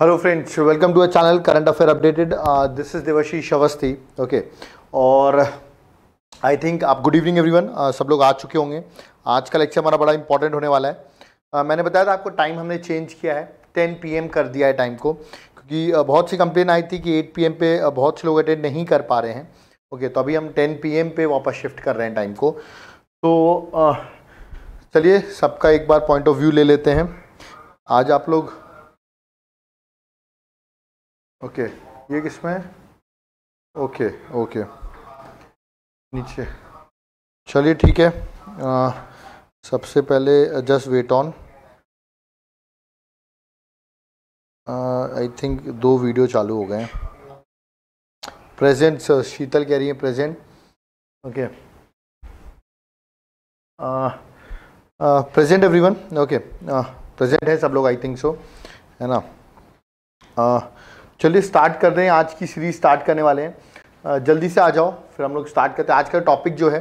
Hello friends welcome to a channel current affair updated this is Devashish Awasthi okay और I think आप good evening everyone सब लोग आ चुके होंगे आज का लेक्चर हमारा बड़ा इंपॉर्टेंट होने वाला है uh, मैंने बताया था आपको टाइम हमने चेंज किया है 10 पीएम कर दिया है टाइम को क्योंकि uh, बहुत सी कंप्लेन आई थी कि 8 पीएम पे uh, बहुत से लोग अटेंड नहीं कर पा रहे हैं ओके okay, तो अभी हम 10 पीएम पे वापस शिफ्ट कर रहे हैं टाइम को तो uh, चलिए सबका एक बार पॉइंट ऑफ व्यू ले लेते हैं आज आप लोग ओके ये किसमें ओके ओके नीचे चलिए ठीक है आ, सबसे पहले just wait on I think दो वीडियो चालू हो गए हैं प्रेजेंट सर शीतल कह रही है present okay present everyone okay present है सब लोग आई थिंक सो है ना uh, चलिए स्टार्ट कर रहे हैं आज की सीरीज स्टार्ट करने वाले हैं जल्दी से आ जाओ फिर हम लोग स्टार्ट करते हैं आज का टॉपिक जो है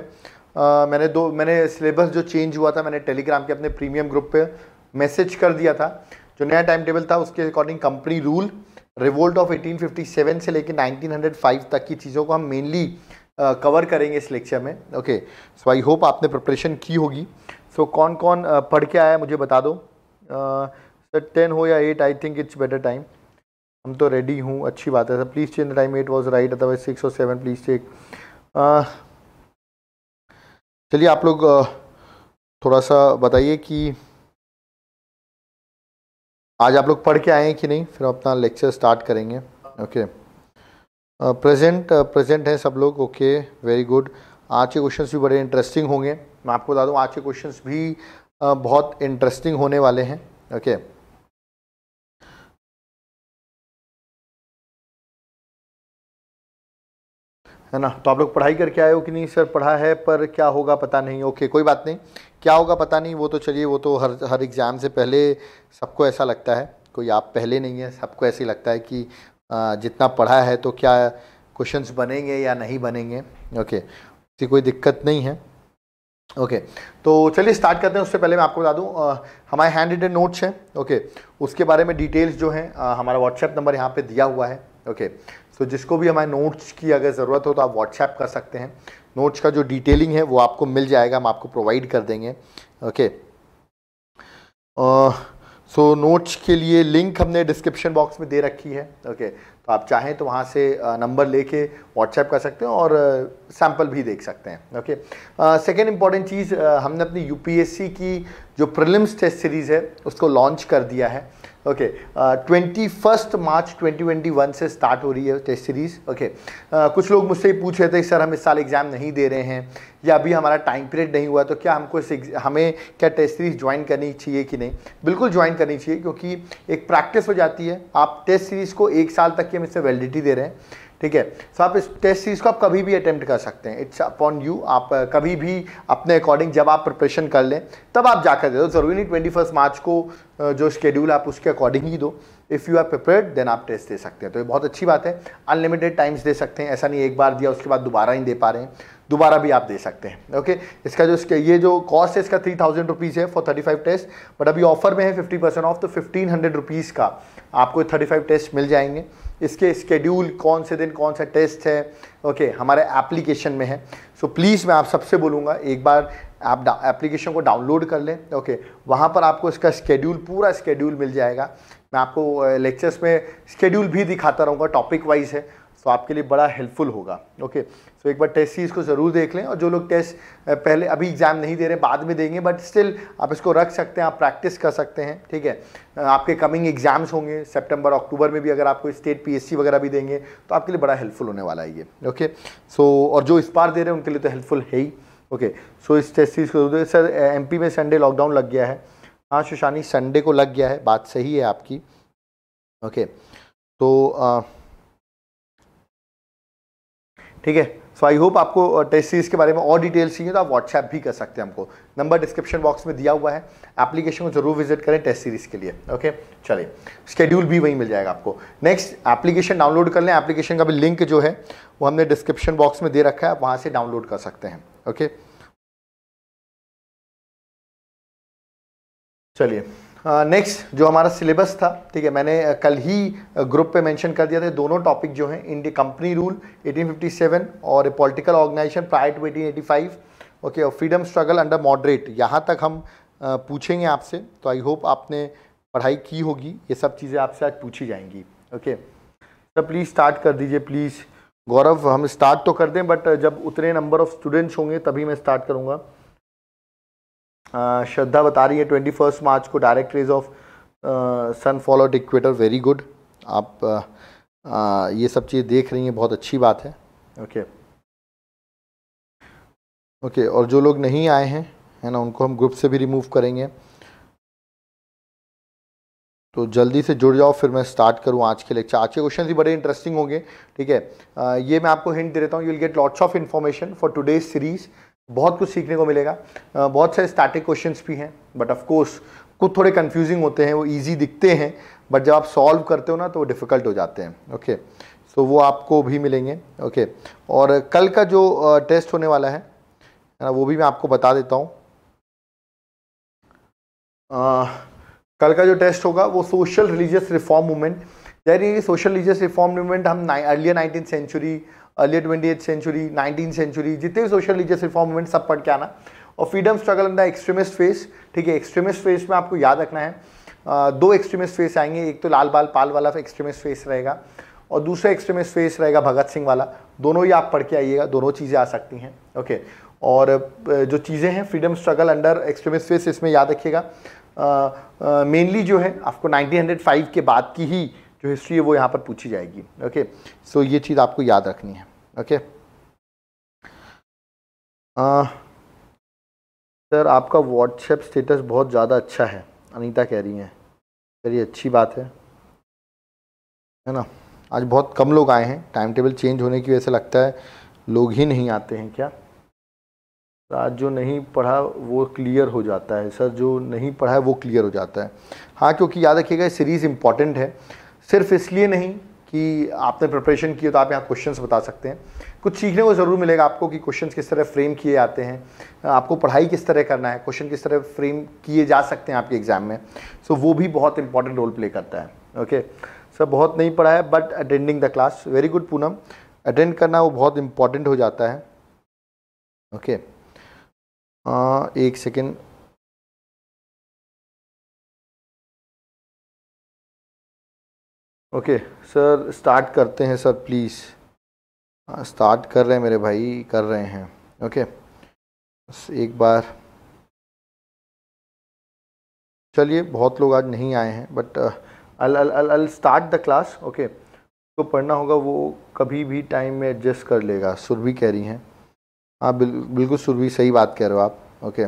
आ, मैंने दो मैंने सिलेबस जो चेंज हुआ था मैंने टेलीग्राम के अपने प्रीमियम ग्रुप पे मैसेज कर दिया था जो नया टाइम टेबल था उसके according company rule revolt of 1857 से लेकर 1905 तक की चीज़ों को हम मेनली कवर करेंगे इस लेक्चर में ओके सो आई होप आपने प्रिपरेशन की होगी सो so, कौन कौन पढ़ के आया मुझे बता दो सर टेन हो या eight I think it's better time हम तो रेडी हूँ अच्छी बात है sir please change the time eight was right otherwise six और सेवन प्लीज़ चेक चलिए आप लोग थोड़ा सा बताइए कि आज आप लोग पढ़ के आए हैं कि नहीं फिर अपना लेक्चर स्टार्ट करेंगे ओके प्रेजेंट प्रेजेंट हैं सब लोग ओके वेरी गुड आज के क्वेश्चंस भी बड़े इंटरेस्टिंग होंगे मैं आपको बता दूं आज के क्वेश्चंस भी uh, बहुत इंटरेस्टिंग होने वाले हैं ओके okay. है ना तो आप लोग पढ़ाई करके आए हो कि नहीं सर पढ़ा है पर क्या होगा पता नहीं ओके कोई बात नहीं क्या होगा पता नहीं वो तो चलिए वो तो हर हर एग्ज़ाम से पहले सबको ऐसा लगता है कोई आप पहले नहीं है सबको ऐसे लगता है कि जितना पढ़ा है तो क्या क्वेश्चंस बनेंगे या नहीं बनेंगे ओके उसकी कोई दिक्कत नहीं है ओके okay, तो चलिए स्टार्ट करते हैं उससे पहले मैं आपको बता दूं हमारे हैंड रिटन नोट्स हैं ओके उसके बारे में डिटेल्स जो हैं हमारा व्हाट्सएप नंबर यहाँ पे दिया हुआ है ओके तो जिसको भी हमारे नोट्स की अगर ज़रूरत हो तो आप व्हाट्सएप कर सकते हैं नोट्स का जो डिटेलिंग है वो आपको मिल जाएगा हम आपको प्रोवाइड कर देंगे ओके सो नोट्स के लिए लिंक हमने डिस्क्रिप्शन बॉक्स में दे रखी है ओके okay, तो आप चाहें तो वहाँ से नंबर uh, लेके व्हाट्सएप कर सकते हैं और सैम्पल uh, भी देख सकते हैं ओके सेकेंड इम्पॉर्टेंट चीज़ uh, हमने अपनी यूपीएससी की जो प्रिलिम्स टेस्ट सीरीज़ है उसको लॉन्च कर दिया है okay twenty first March twenty twenty one से स्टार्ट हो रही है टेस्ट सीरीज़ ओके कुछ लोग मुझसे पूछ रहे थे सर हम इस साल एग्ज़ाम नहीं दे रहे हैं या अभी हमारा टाइम पीरियड नहीं हुआ तो क्या हमको इस हमें क्या टेस्ट सीरीज़ ज्वाइन करनी चाहिए कि नहीं बिल्कुल ज्वाइन करनी चाहिए क्योंकि एक प्रैक्टिस हो जाती है आप टेस्ट सीरीज़ को एक साल तक की हम इससे वैलिडिटी दे रहे हैं ठीक है सो आप इस टेस्ट सीरीज़ को आप कभी भी अटैम्प्ट कर सकते हैं इट्स अपॉन यू आप uh, कभी भी अपने अकॉर्डिंग जब आप प्रिपरेशन कर लें तब आप जाकर दे दो ज़रूरी नहीं ट्वेंटी फर्स्ट मार्च को uh, जो शेड्यूल आप उसके अकॉर्डिंग ही दो if you are prepared then आप टेस्ट दे सकते हैं तो ये बहुत अच्छी बात है अनलिमिटेड टाइम्स दे सकते हैं ऐसा नहीं एक बार दिया उसके बाद दोबारा ही दे पा रहे हैं दोबारा भी आप दे सकते हैं ओके इसका जो इसके ये जो कॉस्ट है इसका थ्री थाउजेंड रुपीज़ है for thirty five test but अभी ऑफर में है फिफ्टी परसेंट ऑफ तो फिफ्टीन हंड्रेड रुपीज़ का आपको थर्टी फाइव टेस्ट मिल जाएंगे इसके स्केड्यूल कौन से दिन कौन सा टेस्ट है ओके okay, हमारे एप्लीकेशन में है सो so, प्लीज़ मैं आप सबसे बोलूँगा एक बार आप एप्लीकेशन को डाउनलोड कर लें ओके okay, वहाँ पर आपको इसका स्केड्यूल पूरा स्केड्यूल मिल जाएगा मैं आपको लेक्चर्स uh, में स्केड्यूल भी दिखाता रहूँगा टॉपिक वाइज है सो तो आपके लिए बड़ा हेल्पफुल होगा ओके सो एक बार टेस्ट सीरीज़ को ज़रूर देख लें और जो लोग टेस्ट पहले अभी एग्ज़ाम नहीं दे रहे बाद में देंगे बट स्टिल आप इसको रख सकते हैं आप प्रैक्टिस कर सकते हैं ठीक है आपके कमिंग एग्ज़ाम्स होंगे सेप्टेम्बर अक्टूबर में भी अगर आपको स्टेट पी वगैरह भी देंगे तो आपके लिए बड़ा हेल्पफुल होने वाला है ये ओके सो और जो इस बार दे रहे हैं उनके लिए तो हेल्पफुल है ही ओके सो इस टेस्ट सीरीज़ को सर एम में संडे लॉकडाउन लग गया है हाँ सुशानी संडे को लग गया है बात सही है आपकी ओके तो ठीक है सो आई होप आपको टेस्ट uh, सीरीज़ के बारे में और डिटेल्स चाहिए तो आप व्हाट्सएप भी कर सकते हैं हमको नंबर डिस्क्रिप्शन बॉक्स में दिया हुआ है एप्लीकेशन को जरूर विजिट करें टेस्ट सीरीज़ के लिए ओके चलिए स्केड्यूल भी वहीं मिल जाएगा आपको नेक्स्ट एप्लीकेशन डाउनलोड कर लें एप्लीकेशन का भी लिंक जो है वो हमने डिस्क्रिप्शन बॉक्स में दे रखा है आप वहाँ से डाउनलोड कर सकते हैं ओके चलिए नेक्स्ट uh, जो हमारा सिलेबस था ठीक है मैंने uh, कल ही ग्रुप uh, पे मेंशन कर दिया था दोनों टॉपिक जो हैं इंडिया कंपनी रूल 1857 और political organisation prior to eighteen okay और फ्रीडम स्ट्रगल अंडर मॉडरेट यहाँ तक हम पूछेंगे आपसे तो आई होप आपने पढ़ाई की होगी ये सब चीज़ें आपसे आज पूछी जाएंगी ओके सर प्लीज़ स्टार्ट कर दीजिए प्लीज़ गौरव हम स्टार्ट तो कर दें बट जब उतने नंबर ऑफ़ स्टूडेंट्स होंगे तभी मैं स्टार्ट करूँगा श्रद्धा uh, बता रही है ट्वेंटी फर्स्ट मार्च को direct rays of sun follow equator very good आप आ, uh, आ, uh, ये सब चीज़ देख रही हैं बहुत अच्छी बात है ओके okay. ओके okay, और जो लोग नहीं आए हैं है ना उनको हम ग्रुप से भी रिमूव करेंगे तो जल्दी से जुड़ जाओ फिर मैं स्टार्ट करूं आज के लेक्चर आज के क्वेश्चन भी बड़े इंटरेस्टिंग होंगे ठीक है ये मैं आपको हिंट दे देता हूँ you will get lots of information for today series बहुत कुछ सीखने को मिलेगा बहुत सारे स्टैटिक क्वेश्चन भी हैं बट ऑफकोर्स कुछ थोड़े कन्फ्यूजिंग होते हैं वो ईजी दिखते हैं बट जब आप सॉल्व करते हो ना तो वो डिफ़िकल्ट हो जाते हैं ओके सो वो आपको भी मिलेंगे ओके और कल का जो टेस्ट होने वाला है वो भी मैं आपको बता देता हूँ कल का जो टेस्ट होगा वो सोशल रिलीजियस रिफॉर्म मूवमेंट यानी सोशल रिलीजियस रिफॉर्म मूवमेंट हम earlier nineteen century earlier twentieth century nineteen century जितने भी सोशल रिलीजियस रिफॉर्म मूवमेंट सब पढ़ के आना और freedom struggle in the extremist phase ठीक है एक्सट्रीमिस्ट फेस में आपको याद रखना है दो एक्सट्रीमिस्ट फेस आएंगे एक तो लाल बाल पाल वाला एक्सट्रीमिस्ट फेस रहेगा और दूसरा एक्सट्रीमिस्ट फेस रहेगा भगत सिंह वाला दोनों ही आप पढ़ के आइएगा दोनों चीज़ें आ सकती हैं ओके और जो चीज़ें हैं freedom struggle under extremist phase इसमें याद रखिएगा मेनली जो है आपको 1905 के बाद की ही जो हिस्ट्री है वो यहाँ पर पूछी जाएगी ओके सो ये चीज़ आपको याद रखनी है ओके सर uh, आपका व्हाट्सएप स्टेटस बहुत ज़्यादा अच्छा है अनीता कह रही हैं सर ये अच्छी बात है है ना आज बहुत कम लोग आए हैं टाइम टेबल चेंज होने की वजह से लगता है लोग ही नहीं आते हैं क्या आज जो नहीं पढ़ा वो क्लियर हो जाता है सर जो नहीं पढ़ा है वो क्लियर हो जाता है हाँ क्योंकि याद रखिएगा सीरीज़ इम्पॉर्टेंट है सिर्फ इसलिए नहीं कि आपने प्रिपरेशन की हो तो आप यहाँ क्वेश्चंस बता सकते हैं कुछ सीखने को ज़रूर मिलेगा आपको कि क्वेश्चंस किस तरह फ्रेम किए जाते हैं आपको पढ़ाई किस तरह करना है क्वेश्चन किस तरह फ्रेम किए जा सकते हैं आपके एग्ज़ाम में सो so, वो भी बहुत इंपॉर्टेंट रोल प्ले करता है ओके okay? सर so, बहुत नहीं पढ़ा है but attending the class very good Poonam attend करना वो बहुत इंपॉर्टेंट हो जाता है ओके okay? uh, एक सेकेंड ओके सर स्टार्ट करते हैं सर प्लीज़ स्टार्ट कर रहे हैं मेरे भाई कर रहे हैं ओके बस एक बार चलिए बहुत लोग आज नहीं आए हैं but all all all all start the class okay तो पढ़ना होगा वो कभी भी टाइम में एडजस्ट कर लेगा सुरभि कह रही हैं हाँ बिल, बिल्कुल सुरभि सही बात कह रहे हो आप ओके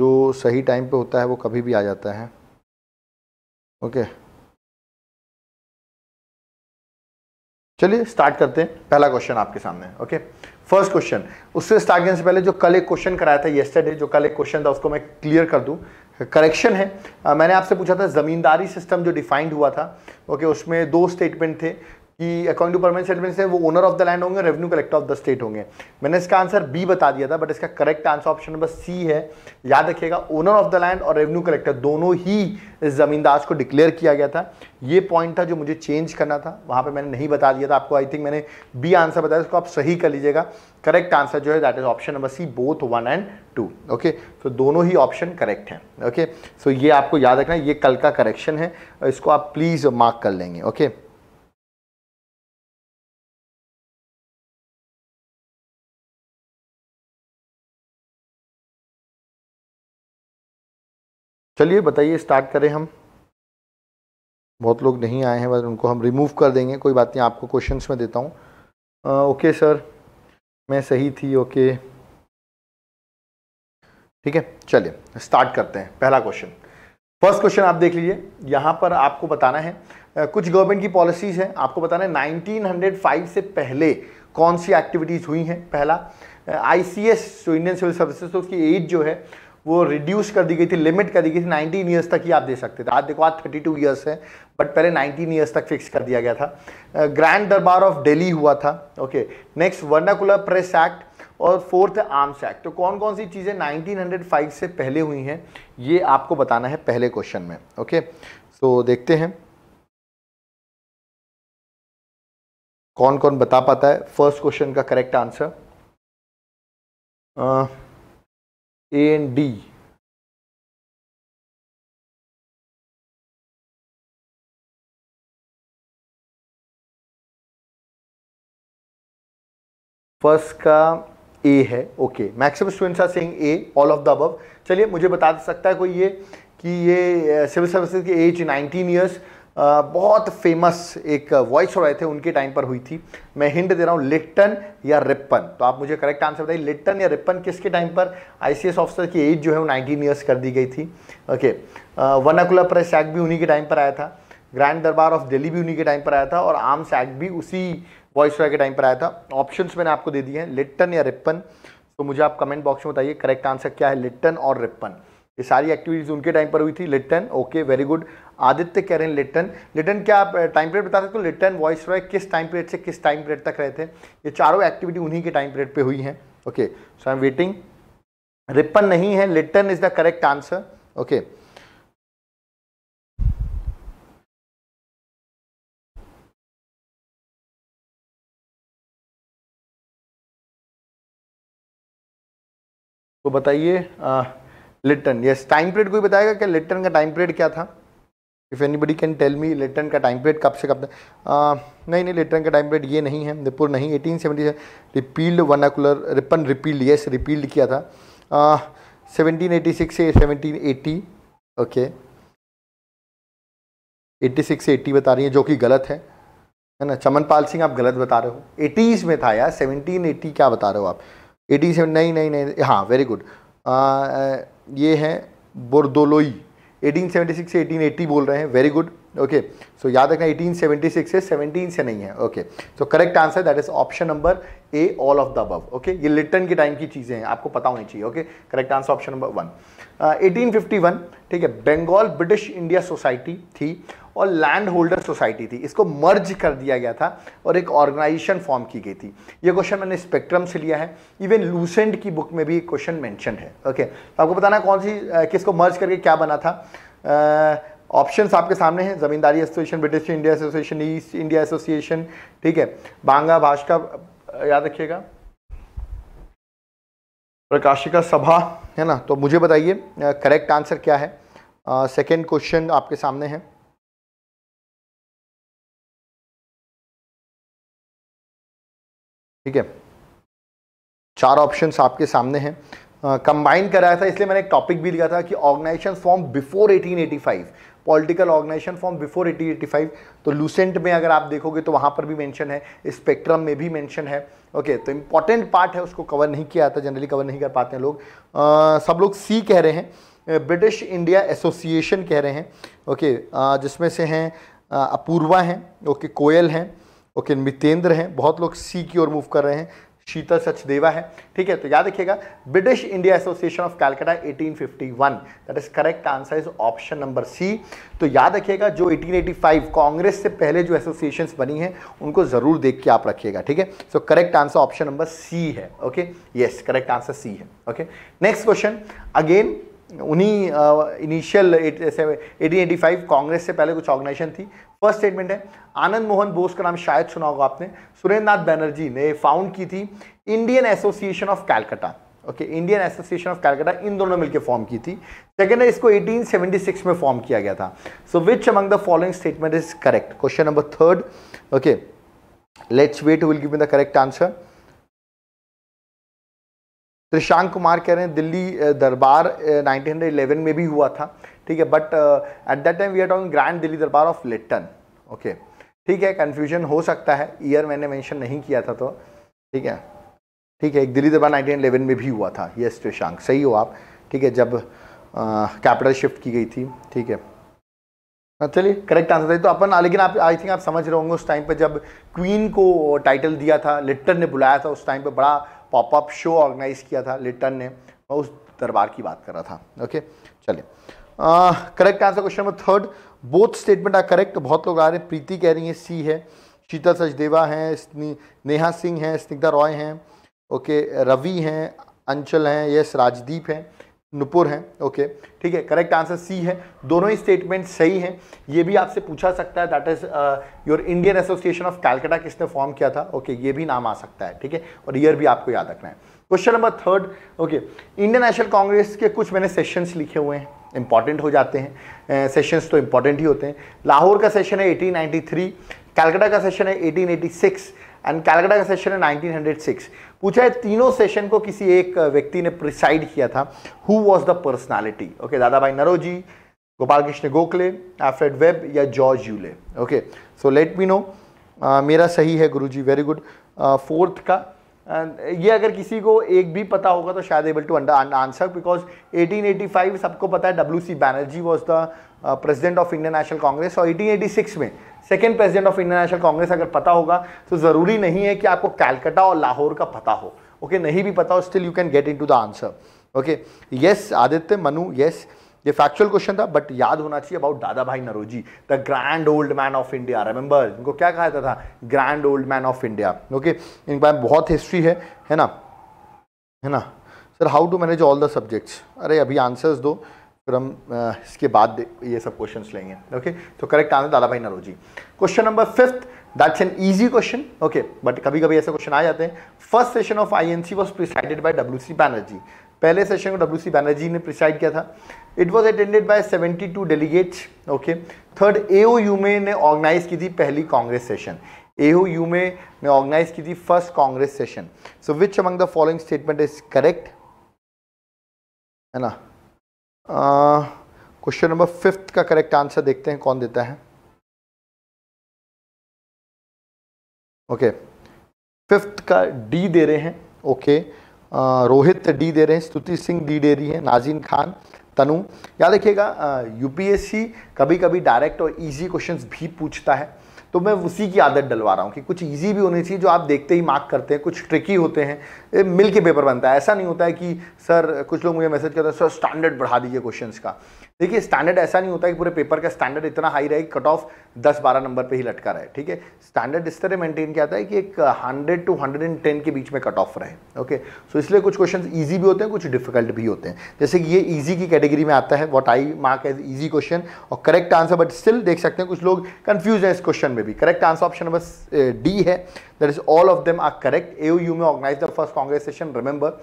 जो सही टाइम पे होता है वो कभी भी आ जाता है ओके चलिए स्टार्ट करते हैं पहला क्वेश्चन आपके सामने ओके फर्स्ट क्वेश्चन उससे स्टार्ट करने से पहले जो कल एक क्वेश्चन कराया था येस्टरडे जो कल एक क्वेश्चन था उसको मैं क्लियर कर दूं करेक्शन है आ, मैंने आपसे पूछा था ज़मींदारी सिस्टम जो डिफाइंड हुआ था ओके उसमें दो स्टेटमेंट थे कि अकॉर्डिंग टू परमानेंट सेटलमेंट से वो ओनर ऑफ द लैंड होंगे revenue collector of the state होंगे मैंने इसका आंसर बी बता दिया था बट इसका correct answer option number C है याद रखिएगा ओनर ऑफ द लैंड और रेवेन्यू कलेक्टर दोनों ही इस जमींदार को डिक्लेयर किया गया था ये पॉइंट था जो मुझे चेंज करना था वहाँ पर मैंने नहीं बता दिया था आपको आई थिंक मैंने बी आंसर बताया इसको आप सही कर लीजिएगा करेक्ट आंसर जो है that is option number C both one and two okay so दोनों ही ऑप्शन करेक्ट हैं ओके सो ये आपको याद रखना ये कल का करेक्शन है इसको आप प्लीज़ मार्क कर लेंगे ओके okay? चलिए बताइए स्टार्ट करें हम बहुत लोग नहीं आए हैं बस उनको हम रिमूव कर देंगे कोई बात नहीं आपको क्वेश्चन में देता हूँ ओके सर मैं सही थी ओके ठीक है चलिए स्टार्ट करते हैं पहला क्वेश्चन फर्स्ट क्वेश्चन आप देख लीजिए यहाँ पर आपको बताना है कुछ गवर्नमेंट की पॉलिसीज़ हैं आपको बताना है 1905 से पहले कौन सी एक्टिविटीज़ हुई हैं पहला आई सी एस जो इंडियन सिविल सर्विसेज तो उसकी एज जो है वो रिड्यूस कर दी गई थी लिमिट कर दी गई थी 19 ईयर्स तक ही आप दे सकते थे आज देखो आज 32 ईयर्स है बट पहले 19 ईयर्स तक फिक्स कर दिया गया था ग्रैंड दरबार ऑफ दिल्ली हुआ था okay next vernacular press act और फोर्थ आर्म्स एक्ट तो कौन कौन सी चीज़ें 1905 से पहले हुई हैं ये आपको बताना है पहले क्वेश्चन में ओके सो so, देखते हैं कौन कौन बता पाता है फर्स्ट क्वेश्चन का correct answer A and D first का ए है okay maximum students are saying A all of the above चलिए मुझे बता सकता है कोई ये कि ये सिविल uh, सर्विसेज की एज 19 इयर्स बहुत फेमस एक वॉइस रहे थे उनके टाइम पर हुई थी मैं हिंट दे रहा हूँ लिट्टन या रिप्पन तो आप मुझे करेक्ट आंसर बताइए लिट्टन या रिप्पन किसके टाइम पर आईसीएस ऑफिसर की एज जो है वो नाइनटीन ईयर्स कर दी गई थी ओके वनाकुला प्रेस एक्ट भी उन्हीं के टाइम पर आया था ग्रैंड दरबार ऑफ दिल्ली भी उन्हीं के टाइम पर आया था और आर्म्स एक्ट भी उसी वॉइस के टाइम पर आया था ऑप्शन मैंने आपको दे दिए हैं लिट्टन या रिप्पन तो मुझे आप कमेंट बॉक्स में बताइए करेक्ट आंसर क्या है लिट्टन और रिप्पन ये सारी एक्टिविटीज़ उनके टाइम पर हुई थी Lytton okay very good Aditya कह रहे हैं लिटन लिटन क्या आप टाइम uh, पीरियड बता सकते हो लिटन वॉइस रॉय किस टाइम पीरियड से किस टाइम पीरियड तक रहे थे ये चारों एक्टिविटी उन्हीं के टाइम पीरियड पे हुई हैं okay so I am waiting Ripon नहीं है Lytton is the correct answer okay तो बताइए uh, Lytton yes time period कोई बताएगा क्या लिट्टन का टाइम पीरियड क्या था if anybody can tell me Lytton का टाइम पीरियड कब से कब था नहीं नहीं लिट्टन का टाइम पीरियड ये नहीं है दिपुर नहीं eighteen seventy repealed vernacular Ripon repealed yes repealed किया था सेवनटीन एटी सिक्स से seventeen eighty okay eighty six से एट्टी बता रही है जो कि गलत है है ना चमनपाल सिंह आप गलत बता रहे हो एटीज़ में था यार सेवनटीन एटी क्या बता रहे हो आप एटी सेवन नहीं नहीं नहीं हाँ वेरी गुड आ, ये हैं बुरदोलोई 1876 से 1880 बोल रहे हैं वेरी गुड ओके सो याद रखना 1876 से 17 से नहीं है okay so correct answer that is option number A all of the अब ओके ये लिटन के टाइम की चीज़ें हैं आपको पता होनी चाहिए okay correct answer option number one eighteen ठीक है बंगाल ब्रिटिश इंडिया सोसाइटी थी और लैंड होल्डर सोसाइटी थी इसको मर्ज कर दिया गया था और एक ऑर्गेनाइजेशन फॉर्म की गई थी ये क्वेश्चन मैंने स्पेक्ट्रम से लिया है इवन लूसेंट की बुक में भी क्वेश्चन मैंशन है ओके तो आपको बताना कौन सी किसको मर्ज करके क्या बना था ऑप्शंस आपके सामने हैं Zamindari association British India association East India association ठीक है बांगा भाषा याद रखिएगा प्रकाशिका सभा है ना तो मुझे बताइए करेक्ट आंसर क्या है सेकेंड uh, क्वेश्चन आपके सामने है ठीक है चार ऑप्शंस आपके सामने हैं कंबाइन uh, कराया था इसलिए मैंने एक टॉपिक भी लिखा था कि organisation form before 1885 political organisation form before 1885 तो लूसेंट में अगर आप देखोगे तो वहां पर भी मेंशन है स्पेक्ट्रम में भी मेंशन है ओके okay, तो इंपॉर्टेंट पार्ट है उसको कवर नहीं किया जाता जनरली कवर नहीं कर पाते हैं लोग uh, सब लोग सी कह रहे हैं ब्रिटिश इंडिया एसोसिएशन कह रहे हैं ओके okay, uh, जिसमें से हैं अपूर्वा हैं ओके okay, कोयल हैं ओके मितेंद्र हैं बहुत लोग सी की ओर मूव कर रहे हैं शीतल सचदेवा है ठीक है तो याद रखिएगा British India association of Calcutta 1851 that is correct answer is option number C तो याद रखिएगा जो 1885 कांग्रेस से पहले जो एसोसिएशन बनी हैं उनको ज़रूर देख के आप रखिएगा ठीक है so correct answer option number C है okay yes correct answer C है ओके नेक्स्ट क्वेश्चन अगेन उन्हीं initial eighteen eighty five Congress से पहले कुछ ऑर्गेनाइजेशन थी फर्स्ट स्टेटमेंट है आनंद मोहन बोस का नाम शायद सुना होगा आपने सुरेंद्र नाथ बैनर्जी ने फाउंड की थी Indian association of Calcutta okay Indian association of Calcutta इन दोनों मिलकर फॉर्म की थी सेकेंड है इसको 1876 में फॉर्म किया गया था so which among the following statement is correct question number third okay let's wait will give the correct answer Trishank Kumar कह रहे हैं दिल्ली दरबार 1911 में भी हुआ था ठीक है but at that time we are talking grand Delhi Durbar of Lytton okay ठीक है कन्फ्यूजन हो सकता है ईयर मैंने मेंशन नहीं किया था तो ठीक है ठीक है दिल्ली दरबार 1911 में भी हुआ था यस त्रिशांक सही हो आप ठीक है जब कैपिटल शिफ्ट की गई थी ठीक है हाँ, चलिए करेक्ट आंसर था तो अपन लेकिन आप आई थिंक आप समझ रहे होंगे उस टाइम पर जब क्वीन को टाइटल दिया था लिट्टन ने बुलाया था उस टाइम पर बड़ा पॉपअप शो ऑर्गेनाइज किया था लिटन ने मैं उस दरबार की बात कर रहा था ओके चलिए correct answer question number third both statement are correct बहुत लोग आ रहे हैं प्रीति कह रही है सी है शीतल सचदेवा हैं नेहा सिंह हैं स्निग्धा रॉय हैं ओके रवि हैं अंचल हैं यस राजदीप हैं नुपुर हैं ओके ठीक है करेक्ट आंसर सी है दोनों ही स्टेटमेंट सही हैं ये भी आपसे पूछा सकता है that is your Indian association of Calcutta किसने फॉर्म किया था ओके okay, ये भी नाम आ सकता है ठीक है और ईयर भी आपको याद रखना है question number third okay Indian National Congress के कुछ मैंने सेशंस लिखे हुए हैं इंपॉर्टेंट हो जाते हैं सेशंस uh, तो इंपॉर्टेंट ही होते हैं लाहौर का सेशन है 1893 कैलकटा का सेशन है 1886 एंड कैलकाटा का सेशन है 1906 पूछा है तीनों सेशन को किसी एक व्यक्ति ने प्रिसाइड किया था who was the personality okay Dadabhai Naoroji Gopal Krishna Gokhale Alfred Webb या George Yule okay so let me know मेरा सही है गुरुजी वेरी गुड फोर्थ का Uh, ये अगर किसी को एक भी पता होगा तो शायद एबल टू आंसर बिकॉज 1885 सबको पता है W C Banerjee was the president of Indian National Congress और 1886 में second president of Indian National Congress अगर पता होगा तो ज़रूरी नहीं है कि आपको कैलकटा और लाहौर का पता हो ओके okay, नहीं भी पता हो still you can get in to the answer okay yes Aditya Manu yes yes. ये फैक्चुअल क्वेश्चन था बट याद होना चाहिए about Dadabhai Naoroji the grand old man of India remember इनको क्या कहा जाता था grand old man of India okay इनके बारे में बहुत हिस्ट्री है है ना है ना sir how to manage all the subjects अरे अभी आंसर्स दो फिर हम इसके बाद ये सब क्वेश्चंस लेंगे ओके तो correct answer Dadabhai Naoroji question number fifth that's an easy question okay but कभी कभी ऐसे क्वेश्चन आ जाते हैं first session of I N C was presided by W C Banerjee पहले सेशन को डब्ल्यू सी बैनर्जी ने प्रिसाइड किया था it was attended by 72 delegates okay third A में ने ऑर्गेनाइज की थी पहली कांग्रेस सेशन ए में ने ऑर्गेनाइज की थी first Congress session so which among the following statement is correct है ना क्वेश्चन नंबर फिफ्थ का करेक्ट आंसर देखते हैं कौन देता है ओके okay. फिफ्थ का डी दे रहे हैं ओके okay. रोहित डी दे रहे हैं स्तुति सिंह डी दे रही हैं नाजिन खान तनु याद रखिएगा यूपीएससी कभी कभी डायरेक्ट और इजी क्वेश्चंस भी पूछता है तो मैं उसी की आदत डलवा रहा हूँ कि कुछ इजी भी होनी चाहिए जो आप देखते ही मार्क करते हैं कुछ ट्रिकी होते हैं मिल के पेपर बनता है ऐसा नहीं होता है कि सर कुछ लोग मुझे मैसेज करते हैं सर स्टैंडर्ड बढ़ा दीजिए क्वेश्चंस का देखिए स्टैंडर्ड ऐसा नहीं होता कि पूरे पेपर का स्टैंडर्ड इतना हाई रहे कट ऑफ दस बारह नंबर पर ही लटका रहे ठीक है स्टैंडर्ड इस तरह मेंटेन किया जाता है कि एक hundred two hundred and ten के बीच में कट ऑफ रहे ओके सो इसलिए कुछ क्वेश्चन ईजी भी होते हैं कुछ डिफिकल्ट भी होते हैं जैसे कि ये ईजी की कैटेगरी में आता है what I mark as easy question और करेक्ट आंसर बट स्टिल देख सकते हैं कुछ लोग कन्फ्यूज हैं इस क्वेश्चन में भी correct answer option number D है that is all of them are correct A Hume organise the first Congress session remember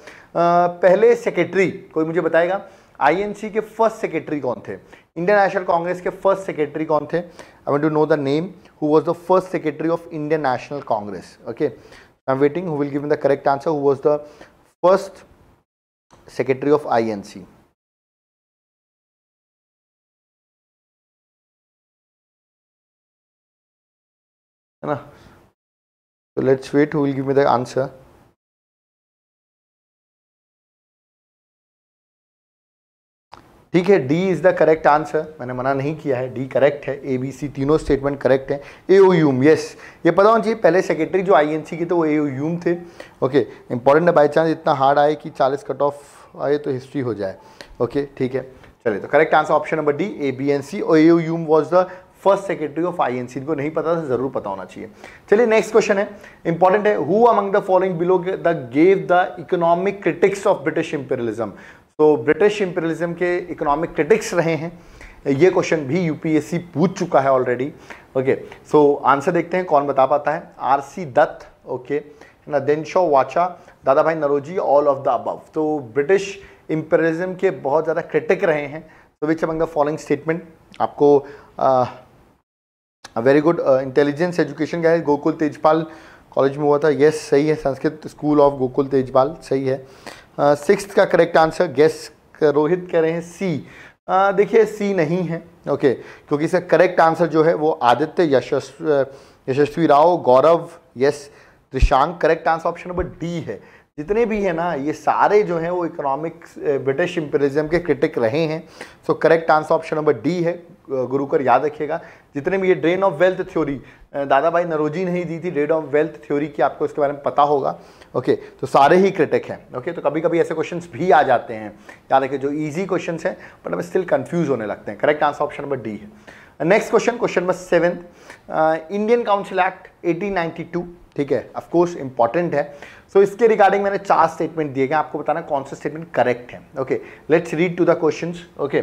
पहले सेक्रेटरी कोई मुझे बताएगा आईएनसी के फर्स्ट सेक्रेटरी कौन थे इंडियन नेशनल कांग्रेस के फर्स्ट सेक्रेटरी कौन थे I want to know the name who was the first secretary of Indian National Congress okay I am waiting who will give the correct answer who was the first secretary of INC है ना तो let's wait who will give me the answer ठीक है D is the correct answer मैंने मना नहीं किया है डी करेक्ट है ए बी सी तीनों स्टेटमेंट करेक्ट है ए ओ यूम यस ये पता होना चाहिए पहले सेक्रेटरी जो आई एन सी के थे वो ए ओ यूम थे ओके इंपॉर्टेंट है बाई चांस इतना हार्ड आए कि चालीस कट ऑफ आए तो हिस्ट्री हो जाए ओके ठीक है चलिए तो correct answer option number D A B and C और A O Hume was the first secretary of I N C इनको नहीं पता था जरूर पता होना चाहिए चलिए नेक्स्ट क्वेश्चन है इंपॉर्टेंट है who among the following below the gave the economic critics of British imperialism तो ब्रिटिश इम्पेरियलिज्म के इकोनॉमिक क्रिटिक्स रहे हैं ये क्वेश्चन भी यूपीएससी पूछ चुका है ऑलरेडी ओके सो आंसर देखते हैं कौन बता पाता है आर सी दत्त ओके है ना Wacha Dadabhai Naoroji all of the above तो ब्रिटिश इम्पेरियलिज्म के बहुत ज़्यादा क्रिटिक रहे हैं तो which among the following statement आपको वेरी गुड इंटेलिजेंस एजुकेशन क्या है गोकुल तेजपाल कॉलेज में हुआ था यस yes, सही है संस्कृत स्कूल ऑफ गोकुल तेजपाल सही है सिक्स uh, का करेक्ट आंसर गेस रोहित कह रहे हैं सी uh, देखिए सी नहीं है ओके क्योंकि इसका करेक्ट आंसर जो है वो Aditya Yashasv uh, Yashasvi Rao Gaurav yes Trishank correct answer option number D है जितने भी हैं ना ये सारे जो हैं वो इकोनॉमिक्स ब्रिटिश इम्पेरिज्म के क्रिटिक रहे हैं so correct answer option number D है गुरुकर याद रखिएगा जितने भी ये ड्रेन ऑफ वेल्थ थ्योरी दादा भाई नरोजी ने ही दी थी ड्रेन ऑफ वेल्थ थ्योरी की आपको इसके बारे में पता होगा ओके तो सारे ही क्रिटिक हैं ओके तो कभी कभी ऐसे क्वेश्चन भी आ जाते हैं याद रखिए जो ईजी क्वेश्चन हैं बट हमें स्टिल कन्फ्यूज होने लगते हैं correct answer option number D है next question question number seven Indian Council Act 1892 ठीक है ऑफकोर्स इंपॉर्टेंट है सो so, इसके रिगार्डिंग मैंने चार स्टेटमेंट दिए गए आपको बताना कौन सा स्टेटमेंट करेक्ट है okay let's read to the questions okay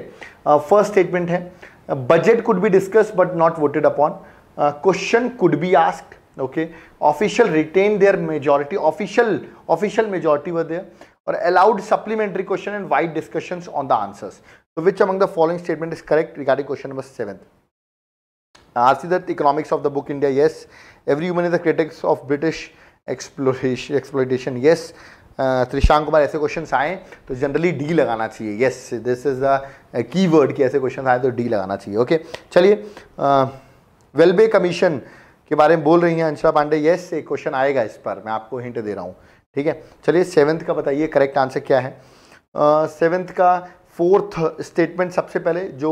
first statement है A budget could be discussed but not voted upon. Uh, question could be asked. Okay. Official retained their majority. Official official majority were there. Or allowed supplementary question and wide discussions on the answers. So which among the following statement is correct regarding question number 7? Uh, that economics of the book India, yes. Every human is a critic of British exploration, exploitation, yes. Trishank Kumar ऐसे question आए तो generally D लगाना चाहिए yes this is the key word के ऐसे question आए तो D लगाना चाहिए ओके चलिए वेलबे कमीशन के बारे में बोल रही हैं अंशा पांडे येस एक क्वेश्चन आएगा इस पर मैं आपको हिंट दे रहा हूँ ठीक है चलिए सेवन्थ का बताइए करेक्ट आंसर क्या है सेवन्थ uh, का फोर्थ स्टेटमेंट सबसे पहले जो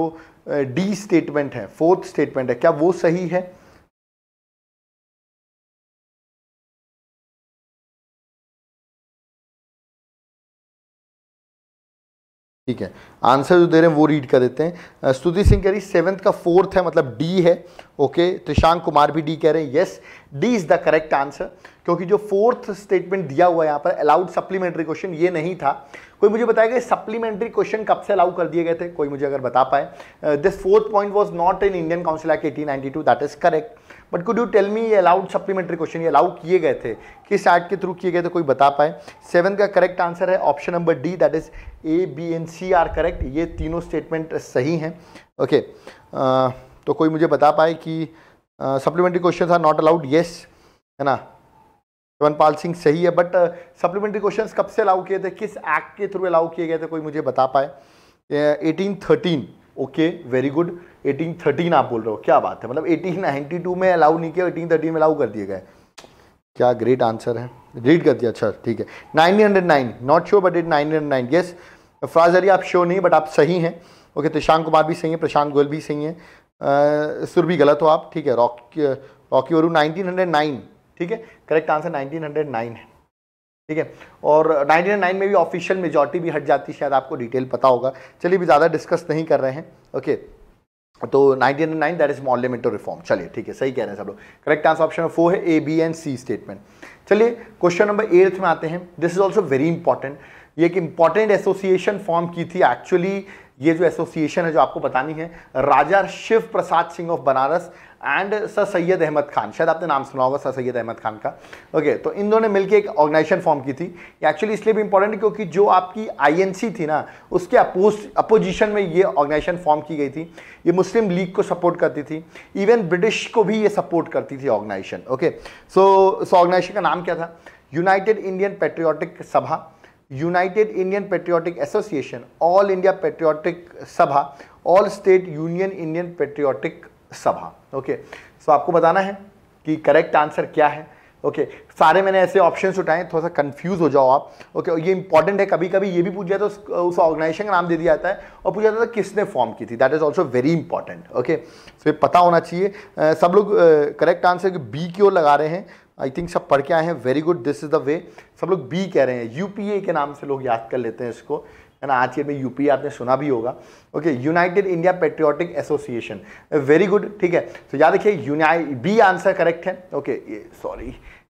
डी uh, स्टेटमेंट है फोर्थ स्टेटमेंट है क्या वो सही है ठीक है आंसर जो दे रहे हैं वो रीड कर देते हैं स्तुति सिंह कह रही सेवंथ का फोर्थ है मतलब डी है ओके त्रिशांक कुमार भी डी कह रहे हैं yes D is the correct answer क्योंकि जो फोर्थ स्टेटमेंट दिया हुआ है यहाँ पर अलाउड सप्लीमेंट्री क्वेश्चन ये नहीं था कोई मुझे बताएगा सप्लीमेंट्री क्वेश्चन कब से अलाउ कर दिए गए थे कोई मुझे अगर बता पाए this fourth point was not in Indian Council Act eighteen ninety two that is correct but could you tell me ये अलाउड सप्लीमेंट्री क्वेश्चन ये अलाउ किए गए थे किस एक्ट के थ्रू किए गए थे कोई बता पाए सेवन का करेक्ट आंसर है option number D that is A B and C are correct ये तीनों स्टेटमेंट सही हैं ओके okay. तो कोई मुझे बता पाए कि supplementary question are not allowed yes है ना शिवनपाल सिंह सही है बट सप्लीमेंट्री क्वेश्चंस कब से अलाउ किए थे किस एक्ट के थ्रू अलाउ किए गए थे कोई मुझे बता पाए eighteen thirteen okay very good 1813 आप बोल रहे हो क्या बात है मतलब 1892 में अलाउ नहीं किया 1813 में अलाउ कर दिए गए क्या ग्रेट आंसर है रीड कर दिया अच्छा ठीक है 909 not sure but it 909 yes Faraz Ali आप श्योर नहीं बट आप सही हैं ओके okay, कुमार भी सही है प्रशांत गोयल भी सही है सुर भी गलत हो आप ठीक है रॉकी रॉकी वरू नाइनटीन ठीक है करेक्ट आंसर नाइनटीन है ठीक है और नाइन में भी ऑफिशियल मेजोरिटी भी हट जाती शायद आपको डिटेल पता होगा चलिए भी ज़्यादा डिस्कस नहीं कर रहे हैं ओके तो nine that is Morley Minto reform चलिए ठीक है सही कह रहे हैं सब लोग करेक्ट आंसर ऑप्शन फोर है A B and C statement चलिए क्वेश्चन नंबर एट्थ में आते हैं this is also very important ये एक इंपॉर्टेंट एसोसिएशन फॉर्म की थी एक्चुअली ये जो एसोसिएशन है जो आपको बतानी है Raja Shiv Prasad Singh of Banaras and sir Syed Ahmad Khan शायद आपने नाम सुना होगा सर सैयद अहमद खान का ओके okay, तो इन दोनों ने मिलकर एक ऑर्गेनाइजेशन फॉर्म की थी एक्चुअली इसलिए भी इंपॉर्टेंट क्योंकि जो आपकी आईएनसी थी ना उसके अपोज अपोजिशन में ये ऑर्गेनाइजेशन फॉर्म की गई थी ये मुस्लिम लीग को सपोर्ट करती थी इवन ब्रिटिश को भी ये सपोर्ट करती थी ऑर्गेनाइजेशन ओके सो इस ऑर्गेनाइजेशन का नाम क्या था United Indian Patriotic Sabha United Indian Patriotic Association All India Patriotic Sabha all state union Indian Patriotic Sabha okay so आपको बताना है कि करेक्ट आंसर क्या है ओके okay, सारे मैंने ऐसे ऑप्शन उठाए थोड़ा सा कंफ्यूज हो जाओ आप ओके okay, ये इंपॉर्टेंट है कभी कभी ये भी पूछ जाए तो उस ऑर्गेनाइजेशन का नाम दे दिया जाता है और पूछा जाता है किसने फॉर्म की थी that is also very important okay so ये पता होना चाहिए uh, सब लोग करेक्ट आंसर बी की ओर लगा रहे हैं आई थिंक सब पढ़ के आए हैं very good this is the way सब लोग बी कह रहे हैं यूपीए के नाम से लोग याद कर लेते हैं इसको है ना आज के में यूपी आपने सुना भी होगा okay United India Patriotic Association very good ठीक है तो याद रखिए यूनाइ बी आंसर करेक्ट है ओके ये सॉरी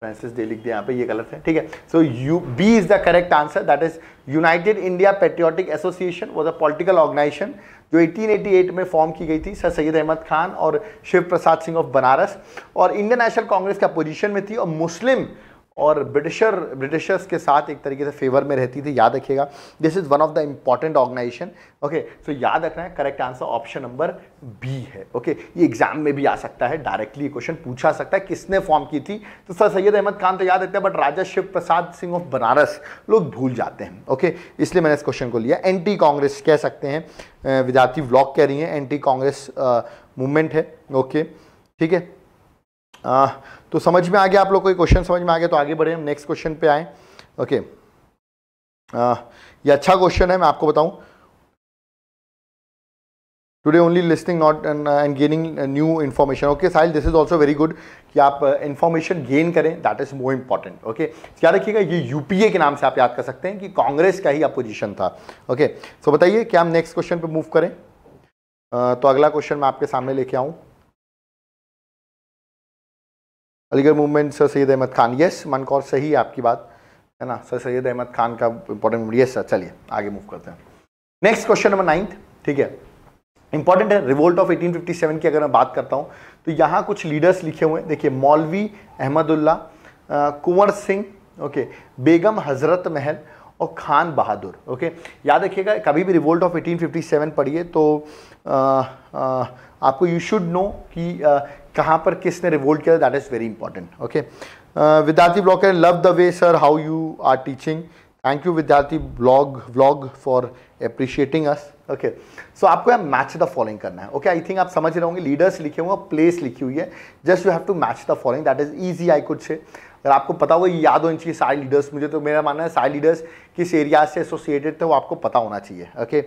फ्रांसिस डे लिख दिया यहाँ पे ये गलत है ठीक है so U B is the correct answer that is United India Patriotic Association was a political organisation जो 1888 में फॉर्म की गई थी सर सैयद अहमद खान और शिव प्रसाद सिंह ऑफ बनारस और इंडियन नेशनल कांग्रेस के अपोजिशन में थी और मुस्लिम और ब्रिटिशर ब्रिटिशर्स के साथ एक तरीके से फेवर में रहती थी याद रखिएगा this is one of the important organisation okay so याद रखना है correct answer option number B है ओके okay? ये एग्जाम में भी आ सकता है डायरेक्टली क्वेश्चन पूछा सकता है किसने फॉर्म की थी तो सर सैयद अहमद खान तो याद रखते हैं बट राजा शिव प्रसाद सिंह ऑफ बनारस लोग भूल जाते हैं ओके okay? इसलिए मैंने इस क्वेश्चन को लिया एंटी कांग्रेस कह सकते हैं विद्यार्थी ब्लॉक कह रही हैं एंटी कांग्रेस मूवमेंट है ओके ठीक है तो समझ में आ गया आप लोग को क्वेश्चन समझ में आ गया तो आगे बढ़े हम नेक्स्ट क्वेश्चन पे आए ओके ये अच्छा क्वेश्चन है मैं आपको बताऊं today only listing not and gaining new information okay Sahil this is also very good कि आप इन्फॉर्मेशन uh, गेन करें that is more important okay याद रखिएगा ये यूपीए के नाम से आप याद कर सकते हैं कि कांग्रेस का ही अपोजिशन था ओके सो बताइए क्या हम नेक्स्ट क्वेश्चन पे मूव करें uh, तो अगला क्वेश्चन मैं आपके सामने लेके आऊँ Aligarh movement sir Syed Ahmad Khan yes Man Kaur सही है आपकी बात है ना सर सैद अहमद खान का इंपॉर्टेंट मूवमेंट यस सर चलिए आगे मूव करते हैं नेक्स्ट क्वेश्चन नंबर नाइन्थ ठीक है इंपॉर्टेंट है रिवोल्ट ऑफ 1857 की अगर मैं बात करता हूँ तो यहाँ कुछ लीडर्स लिखे हुए हैं देखिए मौलवी अहमदुल्ला कुंवर सिंह ओके बेगम हजरत महल और खान बहादुर ओके याद रखिएगा कभी भी रिवोल्ट ऑफ 1857 पढ़िए तो आ, आ, आपको यू शुड नो कि कहाँ पर किसने रिवोल्ट किया that is very important okay Vidyarthi blog है love the way sir how you are teaching thank you Vidyarthi blog vlog for appreciating us okay so आपको यहाँ मैच द फॉलोइंग करना है ओके आई थिंक आप समझ रहे होंगे लीडर्स लिखे हुए प्लेस लिखी हुई है just you have to match the following that is easy I could say अगर आपको पता होगा याद होनी चाहिए सारे लीडर्स मुझे तो मेरा मानना है सारे लीडर्स किस एरिया से एसोसिएटेड थे वो आपको पता होना चाहिए okay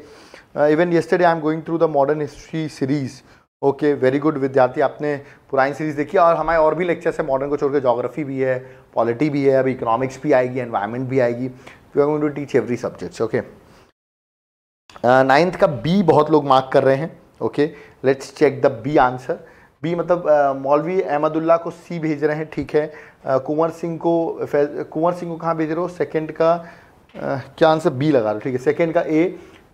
even yesterday I am going through the modern history series okay very good Vidyarthi आपने पुरानी सीरीज़ देखी और हमारे और भी लेक्चर्स है मॉडर्न को छोड़ के जोग्राफी भी है पॉलिटी भी है अभी इकोनॉमिक्स भी आएगी एनवायरमेंट भी आएगी we are going to teach every subjects okay ninth का बी बहुत लोग मार्क कर रहे हैं okay let's check the B answer B मतलब uh, मौलवी अहमदुल्ला को सी भेज रहे हैं ठीक है uh, कुंवर सिंह को कुंवर सिंह को कहाँ भेज रहे हो सेकेंड का uh, क्या आंसर बी लगा रहे हो ठीक है सेकेंड का ए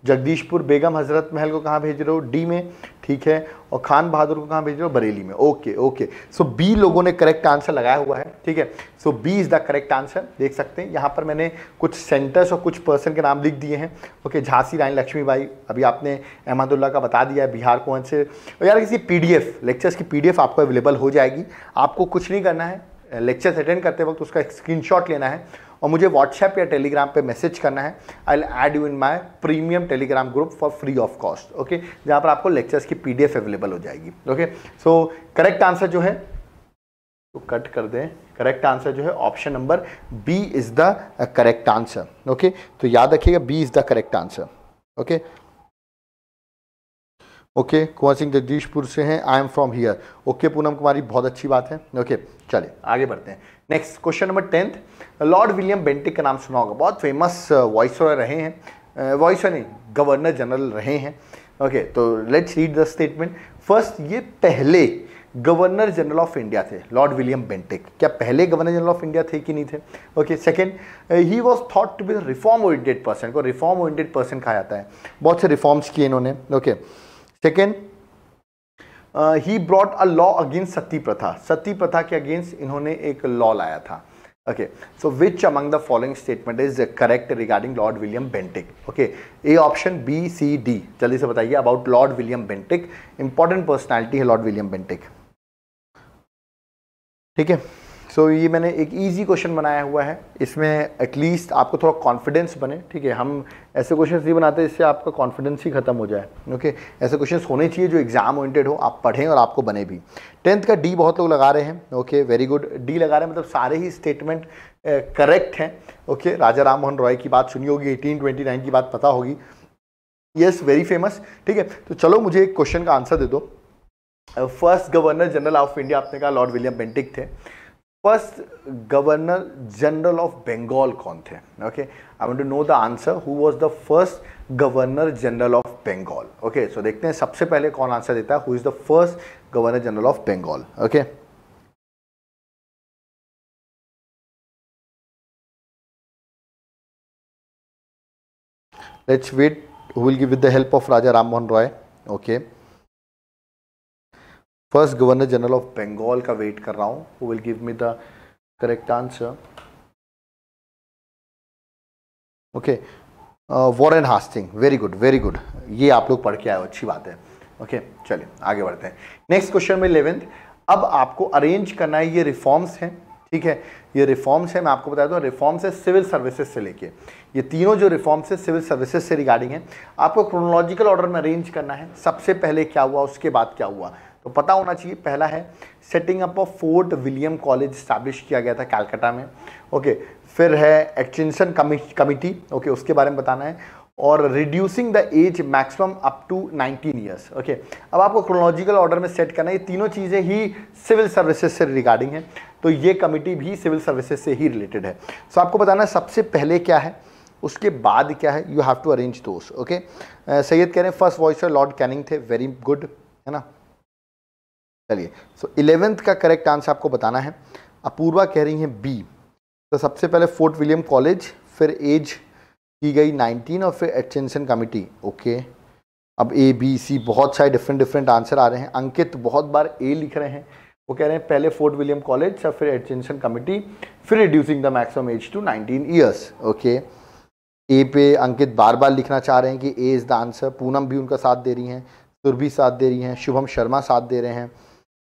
जगदीशपुर बेगम हजरत महल को कहाँ भेज रहे हो डी में ठीक है और खान बहादुर को कहाँ भेज रहे हो बरेली में ओके ओके सो बी लोगों ने करेक्ट आंसर लगाया हुआ है ठीक है so B is the correct answer देख सकते हैं यहाँ पर मैंने कुछ सेंटर्स और कुछ पर्सन के नाम लिख दिए हैं ओके झांसी रानी लक्ष्मीबाई अभी आपने अहमदुल्ला का बता दिया है बिहार कौन से यार किसी पी लेक्चर्स की पी आपको अवेलेबल हो जाएगी आपको कुछ नहीं करना है लेक्चर्स अटेंड करते वक्त उसका स्क्रीनशॉट लेना है और मुझे व्हाट्सएप या टेलीग्राम पे मैसेज करना है I add you in my premium Telegram group for free of cost okay जहाँ पर आपको लेक्चर्स की पीडीएफ अवेलेबल हो जाएगी ओके सो करेक्ट आंसर जो है तो कट कर दें करेक्ट आंसर जो है option number B is the correct answer okay तो याद रखिएगा B is the correct answer okay okay Kunwar Singh Jagdishpur से हैं I am from here okay Poonam Kumari बहुत अच्छी बात है ओके okay, चलिए आगे बढ़ते हैं next question number tenth Lord William Bentinck का नाम सुना होगा बहुत फेमस वॉइस uh, रहे हैं वॉइस uh, नहीं गवर्नर जनरल रहे हैं ओके okay, तो let's read the statement first ये पहले गवर्नर जनरल ऑफ इंडिया थे लॉर्ड विलियम बेंटिक क्या पहले गवर्नर जनरल ऑफ इंडिया थे कि नहीं थे okay second he was thought to be reform oriented person को रिफॉर्म ओरिएंटेड पर्सन कहा जाता है बहुत से रिफॉर्म्स किए इन्होंने okay second he brought a law against sati प्रथा सती प्रथा के अगेंस्ट इन्होंने एक लॉ लाया था okay so which among the following statement is correct regarding Lord William Bentinck okay A option B C D जल्दी से बताइए about Lord William Bentinck important personality है लॉर्ड विलियम बेंटिक ठीक है सो so, ये मैंने एक ईजी क्वेश्चन बनाया हुआ है इसमें एटलीस्ट आपको थोड़ा कॉन्फिडेंस बने ठीक है हम ऐसे क्वेश्चन नहीं बनाते जिससे आपका कॉन्फिडेंस ही खत्म हो जाए ओके ऐसे क्वेश्चन होने चाहिए जो एग्जाम ओरिएंटेड हो आप पढ़ें और आपको बने भी टेंथ का डी बहुत लोग लगा रहे हैं ओके वेरी गुड डी लगा रहे हैं मतलब सारे ही स्टेटमेंट करेक्ट हैं ओके राजा राम मोहन रॉय की बात सुनी होगी एटीन ट्वेंटी नाइन की बात पता होगी यस वेरी फेमस ठीक है तो चलो मुझे एक क्वेश्चन का आंसर दे दो first governor general of India आपने कहा लॉर्ड विलियम बेंटिक थे first governor general of Bengal कौन थे okay I want to know the answer who was the first governor general of Bengal okay so देखते हैं सबसे पहले कौन आंसर देता है who is the first governor general of Bengal okay let's wait who will give with the help of Raja Ram Mohan Roy okay first governor general of Bengal का wait कर रहा हूँ will give me the correct answer okay Warren Hastings very good very good ये आप लोग पढ़ के आए हो अच्छी बात है ओके okay, चलिए आगे बढ़ते हैं नेक्स्ट क्वेश्चन में इलेवेंथ अब आपको अरेंज करना है ये रिफॉर्म्स हैं ठीक है ये रिफॉर्म्स है मैं आपको बता दूँ रिफॉर्म्स है सिविल सर्विसेज से लेके ये तीनों जो रिफॉर्म्स है सिविल सर्विसेज से रिगार्डिंग है आपको क्रोनोलॉजिकल ऑर्डर में अरेंज करना है सबसे पहले क्या हुआ उसके बाद क्या हुआ तो पता होना चाहिए पहला है setting up of Fort William College establish किया गया था कैलकाटा में ओके फिर है एक्सटेंशन कमिटी ओके उसके बारे में बताना है और reducing the age maximum up to 19 years okay अब आपको क्रोनोलॉजिकल ऑर्डर में सेट करना है ये तीनों चीज़ें ही सिविल सर्विसेज से रिगार्डिंग है तो ये कमिटी भी सिविल सर्विसेज से ही रिलेटेड है सो so, आपको बताना है सबसे पहले क्या है उसके बाद क्या है यू हैव टू अरेंज दोस्त ओके सैयद कह रहे हैं फर्स्ट वॉइस लॉर्ड कैनिंग थे वेरी गुड है ना चलिए सो इलेवेंथ का करेक्ट आंसर आपको बताना है अपूर्वा कह रही हैं बी तो सबसे पहले फोर्ट विलियम कॉलेज फिर एज की गई 19 और फिर एक्सटेंशन कमिटी ओके अब ए बी सी बहुत सारे डिफरेंट डिफरेंट आंसर आ रहे हैं अंकित बहुत बार ए लिख रहे हैं वो कह रहे हैं पहले फोर्ट विलियम कॉलेज या फिर एक्सटेंशन कमिटी फिर reducing the maximum age to 19 years okay A पे अंकित बार बार लिखना चाह रहे हैं कि A is the answer Poonam भी उनका साथ दे रही हैं सुरभि साथ दे रही हैं शुभम शर्मा साथ दे रहे हैं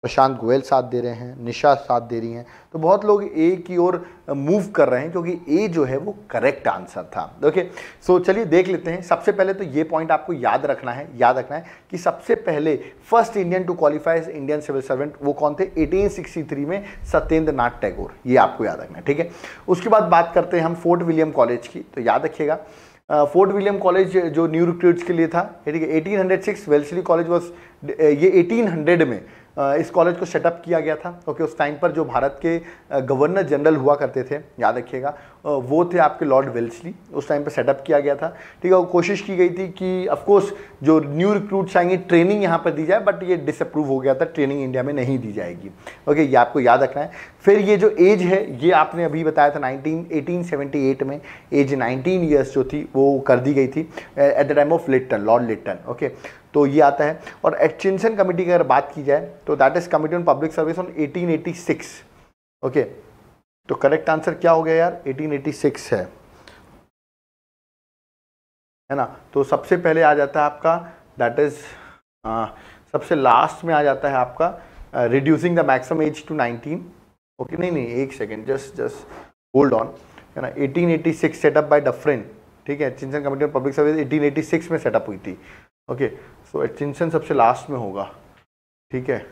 प्रशांत गोयल साथ दे रहे हैं निशा साथ दे रही हैं तो बहुत लोग ए की ओर मूव कर रहे हैं क्योंकि ए जो है वो करेक्ट आंसर था ओके सो so, चलिए देख लेते हैं सबसे पहले तो ये पॉइंट आपको याद रखना है याद रखना है कि सबसे पहले first Indian to qualify Indian civil servant वो कौन थे 1863 में सत्येंद्र नाथ टैगोर ये आपको याद रखना है ठीक है उसके बाद बात करते हैं हम फोर्ट विलियम कॉलेज की तो याद रखिएगा फोर्ट विलियम कॉलेज जो न्यू रिक्रूट्स के लिए था ठीक है 1806 वेल्सली कॉलेज वॉज ये एटीन में इस कॉलेज को सेटअप किया गया था क्योंकि उस टाइम पर जो भारत के गवर्नर जनरल हुआ करते थे याद रखिएगा वो थे आपके लॉर्ड वेल्सली उस टाइम पर सेटअप किया गया था ठीक है कोशिश की गई थी कि ऑफकोर्स जो न्यू रिक्रूट्स आएंगे ट्रेनिंग यहाँ पर दी जाए बट ये डिसअप्रूव हो गया था ट्रेनिंग इंडिया में नहीं दी जाएगी ओके ये आपको याद रखना है फिर ये जो एज है ये आपने अभी बताया था नाइनटीन एटीन में एज नाइनटीन ईयर्स जो थी वो कर दी गई थी at the time of Lytton Lord Lytton okay तो ये आता है और एक्सटेंशन कमेटी की अगर बात की जाए तो that is committee on public service on 1886 okay तो करेक्ट आंसर क्या हो गया यार 1886 है है ना तो सबसे पहले आ जाता है आपका दैट इज़ हाँ, सबसे लास्ट में आ जाता है आपका reducing the maximum age to 19 okay नहीं नहीं एक second just just hold on है ना 1886 सेटअप बाय डफरिन ठीक है Aitchison committee of public service 1886 में सेटअप हुई थी ओके सो एक्सटेंशन सबसे लास्ट में होगा ठीक है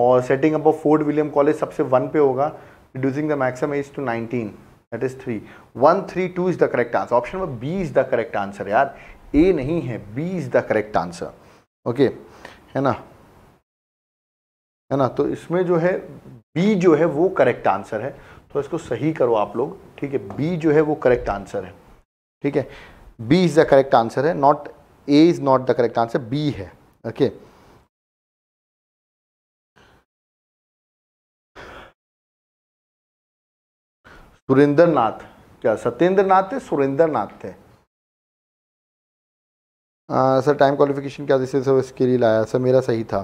और setting up of Fort William College सबसे वन पे होगा reducing the maximum age to nineteen that is three one three two is the correct answer option number B is the correct answer यार A नहीं है B is the correct answer okay है ना है ना तो इसमें जो है बी जो है वो करेक्ट आंसर है तो इसको सही करो आप लोग ठीक है बी जो है वो करेक्ट आंसर है ठीक है B is the correct answer है not A is not the correct answer B है ओके सुरेंद्र नाथ क्या सत्येंद्र नाथ थे सुरेंद्र नाथ थे सर टाइम क्वालिफिकेशन क्या जैसे सर इसके लिए लाया सर मेरा सही था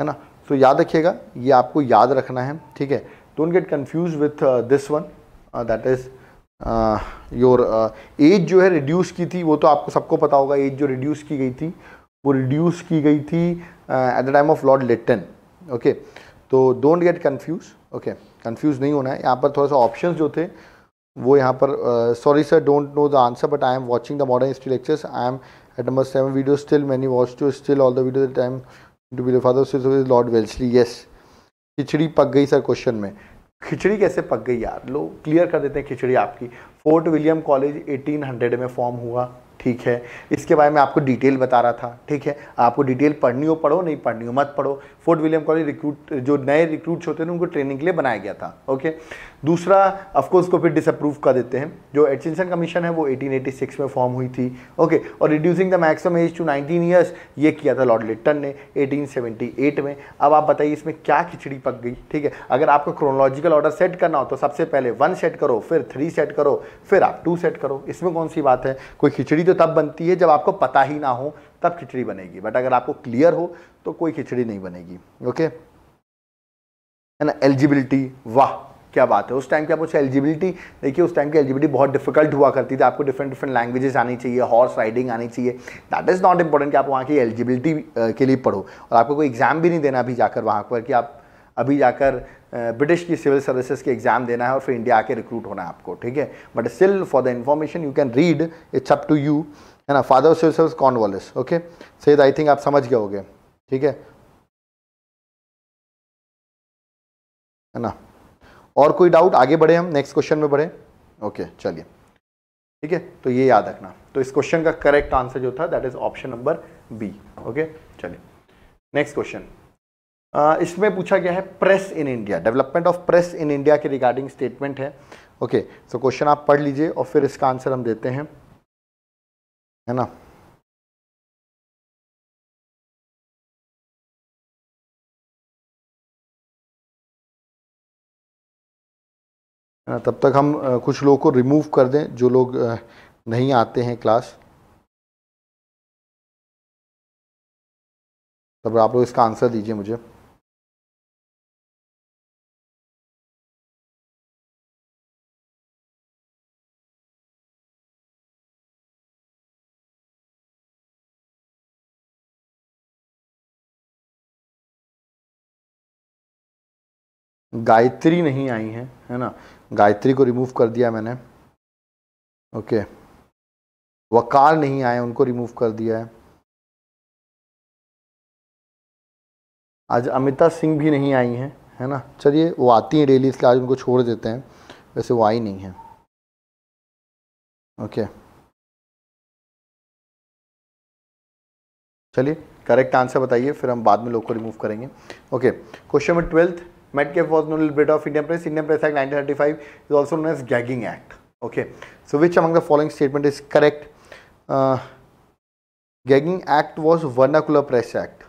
है ना तो याद रखिएगा ये आपको याद रखना है ठीक है don't get confuse with this one that is your age जो है रिड्यूस की थी वो तो आपको सबको पता होगा एज जो रिड्यूस की गई थी वो रिड्यूस की गई थी at the time of Lord Lytton okay तो don't get confuse okay confuse नहीं होना है यहाँ पर थोड़ा सा ऑप्शन जो थे वो यहाँ पर sorry sir don't know the answer but I am watching the modern history lectures I am at number seven video still many watch to still all the video time to be father Lord Wellesley yes खिचड़ी पक गई sir question में खिचड़ी कैसे पक गई यार लोग clear कर देते हैं खिचड़ी आपकी फोर्ट विलियम कॉलेज 1800 में फॉर्म हुआ ठीक है इसके बारे में आपको डिटेल बता रहा था ठीक है आपको डिटेल पढ़नी हो पढ़ो नहीं पढ़नी हो मत पढ़ो फोर्ट विलियम कॉलेज रिक्रूट जो नए रिक्रूट्स होते हैं उनको ट्रेनिंग के लिए बनाया गया था ओके दूसरा अफकोर्स को फिर डिसअप्रूव कर देते हैं जो एडसेंशन कमीशन है वो 1886 में फॉर्म हुई थी ओके और reducing the maximum age to 19 years ये किया था लॉर्ड लिट्टन ने 1878 में अब आप बताइए इसमें क्या खिचड़ी पक गई ठीक है अगर आपको क्रोनोलॉजिकल ऑर्डर सेट करना हो तो सबसे पहले वन सेट करो फिर थ्री सेट करो फिर आप टू सेट करो इसमें कौन सी बात है कोई खिचड़ी तो तब बनती है जब आपको पता ही ना हो तब खिचड़ी बनेगी बट अगर आपको क्लियर हो तो कोई खिचड़ी नहीं बनेगी ओके है ना एलिजिबिलिटी वाह क्या बात है उस टाइम क्या पूछा एलिजिबिलिटी देखिए उस टाइम की एलिजिबिलिटी बहुत डिफिकल्ट हुआ करती थी आपको डिफरेंट डिफरेंट लैंग्वेजेस आनी चाहिए हॉर्स राइडिंग आनी चाहिए दैट इज़ नॉट इंपॉर्टेंट कि आप वहाँ की एलिजिबिलिटी के लिए पढ़ो और आपको कोई एग्ज़ाम भी नहीं देना अभी जाकर वहाँ पर कि आप अभी जाकर ब्रिटिश की सिविल सर्विसेज के एग्ज़ाम देना है और फिर इंडिया आके रिक्रूट होना है आपको ठीक है but still for the information you can read it's up to you है ना father of civil service Cornwallis okay said I think आप समझ गए होगे ठीक है ना और कोई डाउट आगे बढ़े हम नेक्स्ट क्वेश्चन में बढ़े ओके चलिए ठीक है तो ये याद रखना तो इस क्वेश्चन का करेक्ट आंसर जो था that is option number B okay चलिए नेक्स्ट क्वेश्चन इसमें पूछा गया है press in India development of press in India के रिगार्डिंग स्टेटमेंट है ओके सो क्वेश्चन आप पढ़ लीजिए और फिर इसका आंसर हम देते हैं है ना तब तक हम कुछ लोगों को रिमूव कर दें जो लोग नहीं आते हैं क्लास तब आप लोग इसका आंसर दीजिए मुझे गायत्री नहीं आई है है ना गायत्री को रिमूव कर दिया मैंने ओके वकार नहीं आए उनको रिमूव कर दिया है आज अमिता सिंह भी नहीं आई हैं है ना चलिए वो आती हैं डेली इसलिए आज उनको छोड़ देते हैं वैसे वो आई नहीं है ओके चलिए करेक्ट आंसर बताइए फिर हम बाद में लोग को रिमूव करेंगे okay question number twelfth Medcap was known little bit of Indian Press. Indian Press Act 1935 is also known as Gagging Act. Okay. So which among the following statement is correct? Uh, Gagging Act was Vernacular Press Act.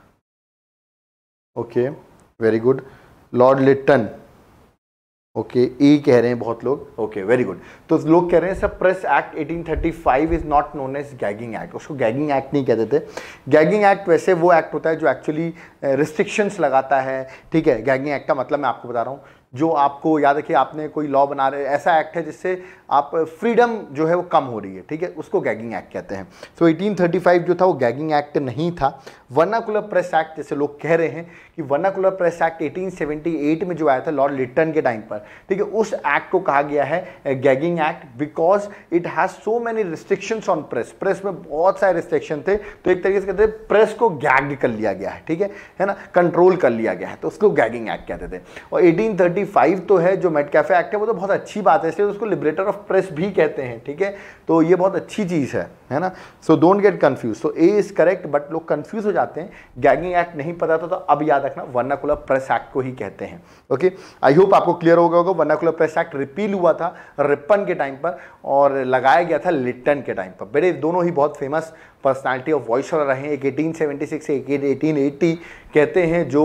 Okay. Very good. Lord Lytton okay okay, E e कह रहे हैं बहुत लोग okay very good तो लोग कह रहे हैं sir press act 1835 is not known as gagging act उसको गैगिंग एक्ट नहीं कहते थे गैगिंग एक्ट वैसे वो एक्ट होता है जो एक्चुअली रिस्ट्रिक्शंस eh, लगाता है ठीक है गैगिंग एक्ट का मतलब मैं आपको बता रहा हूँ जो आपको याद रखिए आपने कोई लॉ बना रहे ऐसा एक्ट है जिससे आप फ्रीडम eh, जो है वो कम हो रही है ठीक है उसको गैगिंग एक्ट कहते हैं सो so, 1835 जो था वो गैगिंग एक्ट नहीं था वर्नाकुलर प्रेस एक्ट जैसे लोग कह रहे हैं कि वर्नाकुलर प्रेस एक्ट 1878 में जो आया था लॉर्ड लिट्टन के टाइम पर ठीक है उस एक्ट को कहा गया है gagging act because it has so many restrictions on press press में बहुत सारे रिस्ट्रिक्शन थे तो एक तरीके से कहते हैं प्रेस को गैग कर लिया गया है ठीक है है ना कंट्रोल कर लिया गया है तो उसको गैगिंग एक्ट कहते थे और 1835 तो है जो मेट कैफे एक्ट है वो तो बहुत अच्छी बात है इसलिए उसको लिबरेटर ऑफ प्रेस भी कहते हैं ठीक है तो ये बहुत अच्छी चीज़ है है ना सो डोंट गेट कन्फ्यूज तो ए इज़ करेक्ट बट लोग कन्फ्यूज हो जाते हैं गैगिंग एक्ट नहीं पता था तो अब याद याद रखना वर्नाकुलर प्रेस एक्ट को ही कहते हैं ओके आई होप आपको क्लियर हो गया होगा वर्नाकुलर प्रेस एक्ट रिपील हुआ था रिपन के टाइम पर और लगाया गया था लिट्टन के टाइम पर बेटे दोनों ही बहुत फेमस पर्सनालिटी ऑफ वॉइस रहे एक एटीन से एक एटीन कहते हैं जो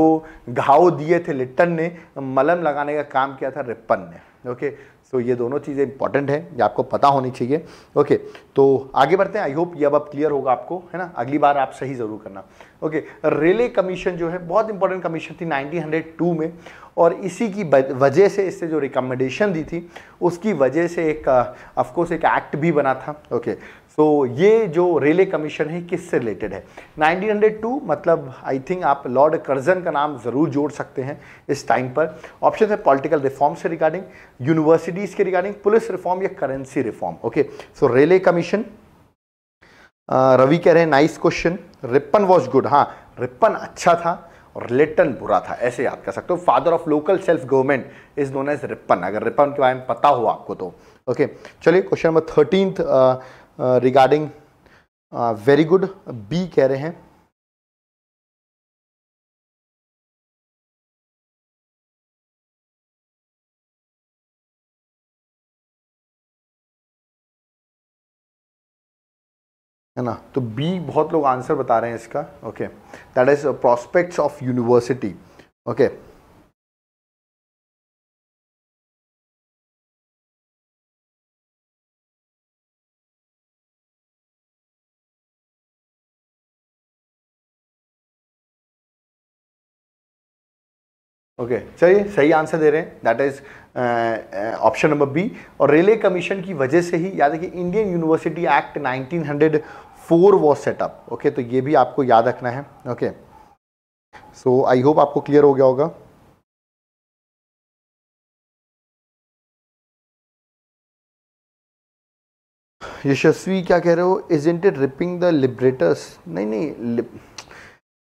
घाव दिए थे लिट्टन ने मलम लगाने का काम किया था रिप्पन ने ओके सो ये दोनों चीज़ें इंपॉर्टेंट हैं ये आपको पता होनी चाहिए ओके तो आगे बढ़ते हैं आई होप ये अब अब क्लियर होगा आपको है ना अगली बार आप सही ज़रूर करना ओके रेले कमीशन जो है बहुत इंपॉर्टेंट कमीशन थी 1902 में और इसी की वजह से इससे जो रिकमेंडेशन दी थी उसकी वजह से एक ऑफकोर्स uh, एक एक्ट भी बना था ओके सो तो so, ये जो रेले कमीशन है किससे रिलेटेड है 1902 मतलब आई थिंक आप लॉर्ड कर्जन का नाम ज़रूर जोड़ सकते हैं इस टाइम पर ऑप्शन है पॉलिटिकल रिफॉर्म से रिगार्डिंग यूनिवर्सिटीज़ के रिगार्डिंग पुलिस रिफॉर्म या currency reform okay so Raleigh commission Ravi कह रहे हैं nice question Ripon was good हाँ रिपन अच्छा था और लिटन बुरा था ऐसे याद कर सकते हो father of local self government is known as Ripon अगर रिपन के बारे में पता हो आपको तो ओके चलिए question number thirteen regarding very good B कह रहे हैं है ना तो बी बहुत लोग आंसर बता रहे हैं इसका okay that is prospects of university okay okay चलिए सही आंसर दे रहे हैं that is option number B और रेलवे कमीशन की वजह से ही याद रखिए Indian university act 1904 was setup okay तो ये भी आपको याद रखना है ओके सो आई होप आपको क्लियर हो गया होगा यशस्वी क्या कह रहे हो is in it Ripon the liberators नहीं नहीं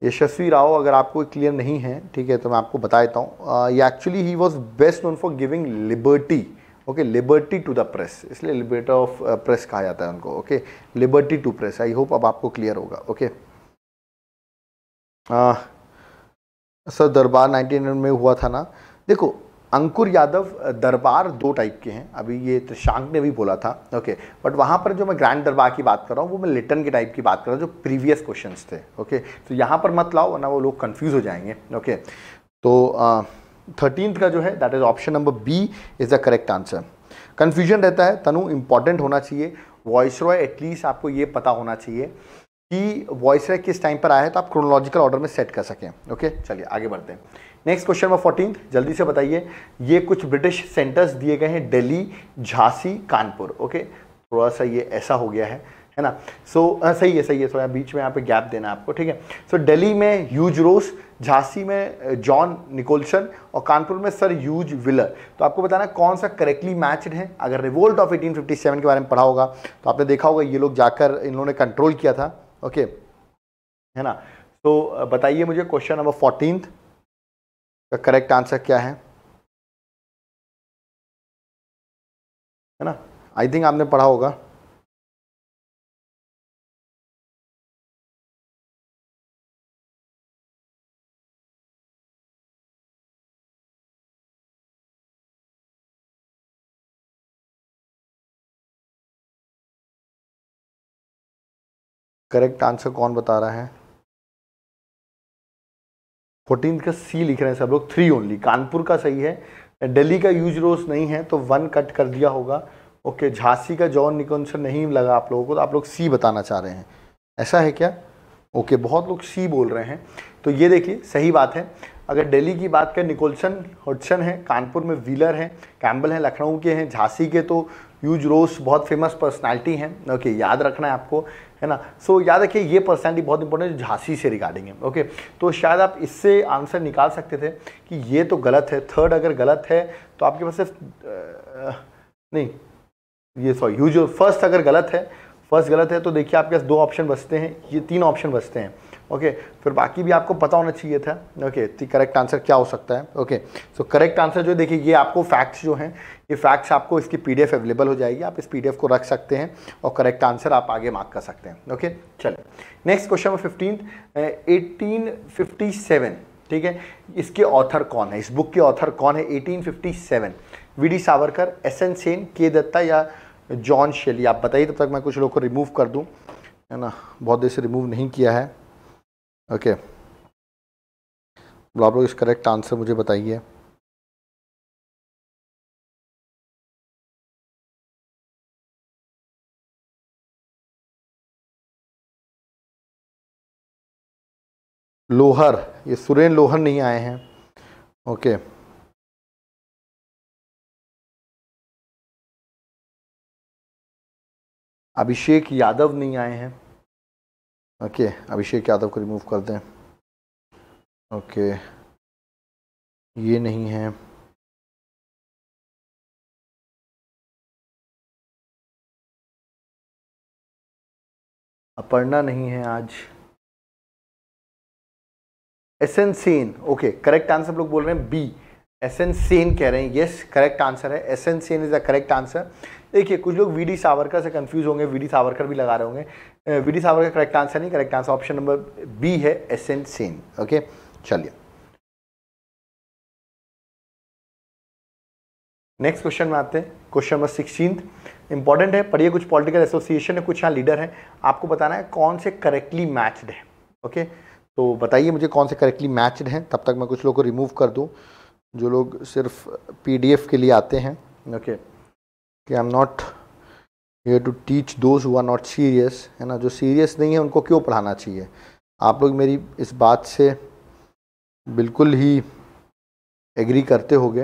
यशस्वी राव अगर आपको क्लियर नहीं है ठीक है तो मैं आपको बता देता हूँ ये actually he was best known for giving liberty okay liberty to the press इसलिए लिबर्टी ऑफ प्रेस कहा जाता है उनको okay liberty to press I hope अब आपको क्लियर होगा ओके सर दरबार 1900 में हुआ था ना देखो अंकुर यादव दरबार दो टाइप के हैं अभी ये त्रिशांक तो ने भी बोला था ओके बट वहाँ पर जो मैं ग्रैंड दरबार की बात कर रहा हूँ वो मैं लिटन के टाइप की बात कर रहा हूँ जो प्रीवियस क्वेश्चन थे ओके तो यहाँ पर मत लाओ वरना वो लोग कन्फ्यूज़ हो जाएंगे ओके तो थर्टीन का जो है that is option number B is the correct answer confusion रहता है तनु इम्पॉर्टेंट होना चाहिए वॉइस रॉय एटलीस्ट आपको ये पता होना चाहिए कि वॉइस रॉय किस टाइम पर आया है तो आप क्रोनोलॉजिकल ऑर्डर में सेट कर सकें ओके चलिए आगे बढ़ते हैं नेक्स्ट क्वेश्चन नंबर फोर्टीन जल्दी से बताइए ये कुछ ब्रिटिश सेंटर्स दिए गए हैं दिल्ली झांसी कानपुर ओके थोड़ा सा ये ऐसा हो गया है है ना सो so, सही है सही है थोड़ा बीच में यहाँ पे गैप देना आपको ठीक है सो so, दिल्ली में यूज रोस झांसी में जॉन निकोलसन और कानपुर में सर यूज विलर तो आपको बताना कौन सा करेक्टली मैचड है अगर रिवोल्ट ऑफ 1857 के बारे में पढ़ा होगा तो आपने देखा होगा ये लोग जाकर इन्होंने कंट्रोल किया था ओके है ना तो बताइए मुझे क्वेश्चन नंबर फोर्टीन का करेक्ट आंसर क्या है है ना आई थिंक आपने पढ़ा होगा करेक्ट आंसर कौन बता रहा है फोर्टीन का सी लिख रहे हैं सब लोग थ्री ओनली कानपुर का सही है दिल्ली का यूज रोज नहीं है तो वन कट कर दिया होगा ओके झांसी का जॉन निकोनसन नहीं लगा आप लोगों को तो आप लोग सी बताना चाह रहे हैं ऐसा है क्या ओके बहुत लोग सी बोल रहे हैं तो ये देखिए सही बात है अगर दिल्ली की बात करें निकोलसन हॉडसन है कानपुर में व्हीलर हैं कैम्बल हैं लखनऊ के हैं झांसी के तो यूज रोस बहुत फेमस पर्सनालिटी हैं ओके याद रखना है आपको है ना सो so, याद रखिए ये पर्सनैलिटी बहुत इंपॉर्टेंट है झांसी से रिगार्डिंग है ओके तो शायद आप इससे आंसर निकाल सकते थे कि ये तो गलत है थर्ड अगर गलत है तो आपके पास सिर्फ नहीं ये सॉरी यूज फर्स्ट अगर गलत है फर्स्ट गलत है तो देखिए आपके पास दो ऑप्शन बचते हैं ये तीन ऑप्शन बचते हैं ओके फिर बाकी भी आपको पता होना चाहिए था ओके तो करेक्ट आंसर क्या हो सकता है ओके सो करेक्ट आंसर जो देखिए ये आपको फैक्ट्स जो हैं ये फैक्ट्स आपको इसकी पीडीएफ अवेलेबल हो जाएगी आप इस पीडीएफ को रख सकते हैं और करेक्ट आंसर आप आगे मार्क कर सकते हैं ओके चले next question number fifteen eighteen fifty seven ठीक है इसके ऑथर कौन है इस बुक के ऑथर कौन है 1857 V D Savarkar S N Sen K Datta या जॉन शेली आप बताइए तब तक मैं कुछ लोगों को रिमूव कर दूं है ना बहुत देर से रिमूव नहीं किया है ओके आप लोग इस करेक्ट आंसर मुझे बताइए लोहर ये सुरेन लोहर नहीं आए हैं ओके अभिषेक यादव नहीं आए हैं ओके अभिषेक यादव को रिमूव कर दें ओके ये नहीं है अपर्णा नहीं है आज N Sen okay correct answer लोग बोल रहे हैं बी एस एन सेन कह रहे हैं यस करेक्ट आंसर है S N Sen is the correct answer देखिए कुछ लोग वी डी सावरकर से कंफ्यूज होंगे वी डी सावरकर भी लगा रहे होंगे वी सावर का करेक्ट आंसर नहीं correct answer option number B है एस एन सेन ओके चलिए नेक्स्ट क्वेश्चन में आते हैं क्वेश्चन नंबर सिक्सटीन इंपॉर्टेंट है पढ़िए कुछ पॉलिटिकल एसोसिएशन है कुछ यहाँ लीडर हैं आपको बताना है कौन से करेक्टली मैच्ड है ओके तो बताइए मुझे कौन से करेक्टली मैच्ड हैं तब तक मैं कुछ लोग को रिमूव कर दूँ जो लोग सिर्फ पीडीएफ के लिए आते हैं okay I am not you have to teach those who are not serious है ना जो सीरियस नहीं है उनको क्यों पढ़ाना चाहिए आप लोग मेरी इस बात से बिल्कुल ही एग्री करते गए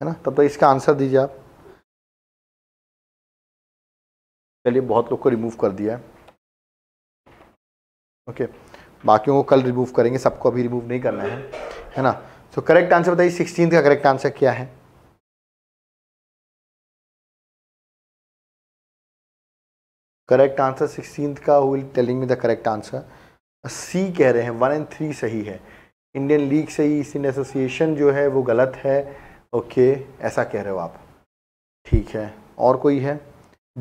है ना तब तक तो इसका आंसर दीजिए आप चलिए बहुत लोग को रिमूव कर दिया है ओके बाकियों को कल रिमूव करेंगे सबको अभी रिमूव नहीं करना है है ना तो करेक्ट आंसर बताइए सिक्सटीन का करेक्ट आंसर क्या है करेक्ट आंसर सिक्सटीन का will telling me the correct answer C कह रहे हैं वन एंड थ्री सही है इंडियन लीग सही ईस्ट इंडियन एसोसिएशन जो है वो गलत है ओके okay, ऐसा कह रहे हो आप ठीक है और कोई है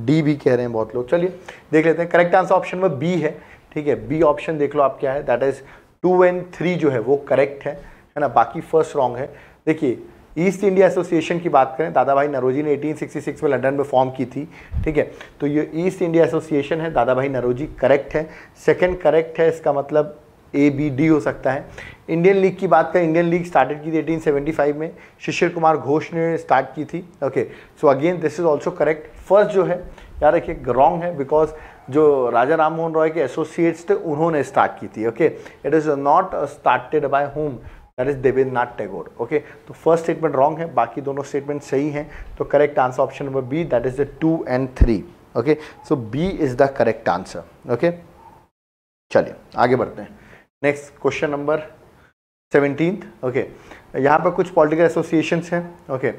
डी भी कह रहे हैं बहुत लोग चलिए देख लेते हैं करेक्ट आंसर ऑप्शन में बी है ठीक है बी ऑप्शन देख लो आप क्या है that is two and three जो है वो करेक्ट है है ना बाकी फर्स्ट रॉन्ग है देखिए ईस्ट इंडिया एसोसिएशन की बात करें दादा भाई नरोजी ने 1866 में लंदन में फॉर्म की थी ठीक है तो ये ईस्ट इंडिया एसोसिएशन है दादा भाई नरोजी करेक्ट है सेकंड करेक्ट है इसका मतलब ए बी डी हो सकता है इंडियन लीग की बात करें इंडियन लीग स्टार्टेड की थी 1875 में शिशिर कुमार घोष ने स्टार्ट की थी okay so again this is also correct first जो है यार रखिए रॉन्ग है बिकॉज जो राजा राम मोहन रॉय के एसोसिएट्स थे उन्होंने स्टार्ट की थी okay it is not started by home that is Debendranath Tagore okay तो फर्स्ट स्टेटमेंट रॉन्ग है बाकी दोनों स्टेटमेंट सही हैं तो correct answer option number B that is the two and three okay so B is the correct answer okay चलिए आगे बढ़ते हैं next question number seventeen okay यहाँ पर कुछ पॉलिटिकल एसोसिएशन हैं ओके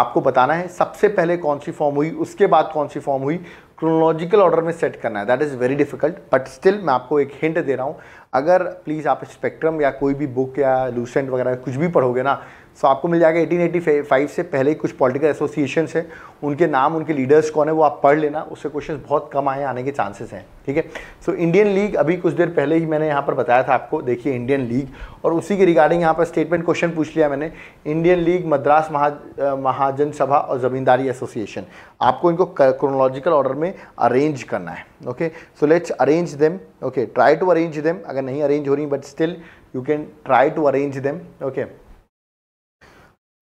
आपको बताना है सबसे पहले कौन सी फॉर्म हुई उसके बाद कौन सी फॉर्म हुई क्रोनोलॉजिकल ऑर्डर में सेट करना है that is very difficult but still मैं आपको एक हिंट दे रहा हूँ अगर प्लीज़ आप स्पेक्ट्रम या कोई भी बुक या लूसेंट वगैरह कुछ भी पढ़ोगे ना सो आपको मिल जाएगा एटीन से पहले ही कुछ पॉलिटिकल एसोसिएशन है उनके नाम उनके लीडर्स कौन है वो आप पढ़ लेना उससे क्वेश्चन बहुत कम आए आने के चांसेस हैं ठीक है सो इंडियन लीग अभी कुछ देर पहले ही मैंने यहाँ पर बताया था आपको देखिए इंडियन लीग और उसी के रिगार्डिंग यहाँ पर स्टेटमेंट क्वेश्चन पूछ लिया मैंने इंडियन लीग मद्रास महा महाजन सभा और ज़मींदारी एसोसिएशन आपको इनको क्रोनोलॉजिकल ऑर्डर में अरेंज करना है okay so let's arrange them okay try to arrange them अगर नहीं अरेंज हो रही but still you can try to arrange them okay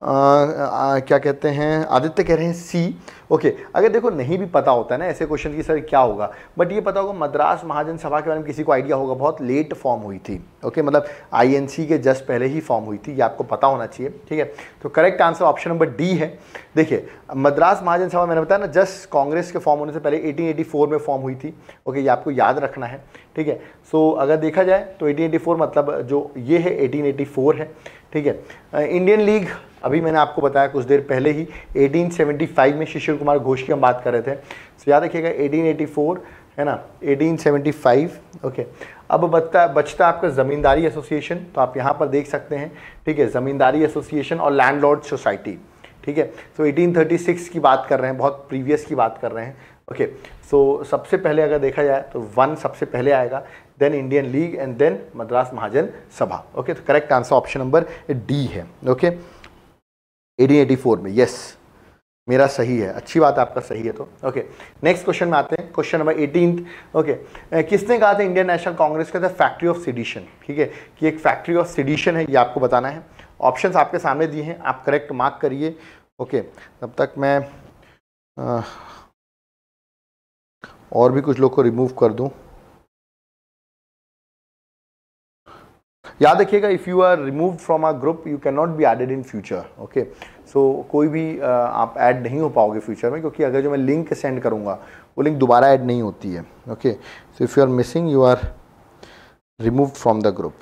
आ, आ, क्या कहते हैं आदित्य कह रहे हैं सी ओके अगर देखो नहीं भी पता होता है ना ऐसे क्वेश्चन की सर क्या होगा बट ये पता होगा मद्रास महाजन सभा के बारे में किसी को आइडिया होगा बहुत लेट फॉर्म हुई थी ओके मतलब आईएनसी के जस्ट पहले ही फॉर्म हुई थी ये आपको पता होना चाहिए ठीक है तो correct answer option number D है देखिए मद्रास महाजन सभा मैंने बताया ना जस्ट कांग्रेस के फॉर्म होने से पहले एटीन में फॉर्म हुई थी ओके ये आपको याद रखना है ठीक है सो अगर देखा जाए तो एटीन मतलब जो ये है एटीन है ठीक है इंडियन लीग अभी मैंने आपको बताया कुछ देर पहले ही 1875 में शिशिर कुमार घोष की हम बात कर रहे थे तो याद रखिएगा 1884 है ना 1875 ओके अब बचता बचता आपका ज़मींदारी एसोसिएशन तो आप यहाँ पर देख सकते हैं ठीक है ज़मींदारी एसोसिएशन और लैंडलॉर्ड सोसाइटी ठीक है सो so, 1836 की बात कर रहे हैं बहुत प्रीवियस की बात कर रहे हैं ओके okay, सो so, सबसे पहले अगर देखा जाए तो वन सबसे पहले आएगा then Indian League and then Madras Mahajan Sabha okay तो correct answer option number D है. ओके एटीन एटी फोर में यस मेरा सही है अच्छी बात आपका सही है तो ओके नेक्स्ट क्वेश्चन में आते हैं क्वेश्चन नंबर एटीन ओके किसने कहा था इंडियन नेशनल कांग्रेस का था फैक्ट्री ऑफ सिडिशन ठीक है कि एक फैक्ट्री ऑफ सिडिशन है ये आपको बताना है ऑप्शंस आपके सामने दिए हैं आप करेक्ट मार्क करिए ओके तब तक मैं आ, और भी कुछ लोग को रिमूव कर दूँ याद रखिएगा if you are remove from our group you can not be added in future okay so कोई भी uh, आप ऐड नहीं हो पाओगे फ्यूचर में क्योंकि अगर जो मैं लिंक सेंड करूँगा वो लिंक दोबारा ऐड नहीं होती है okay so if you are missing you are remove from the group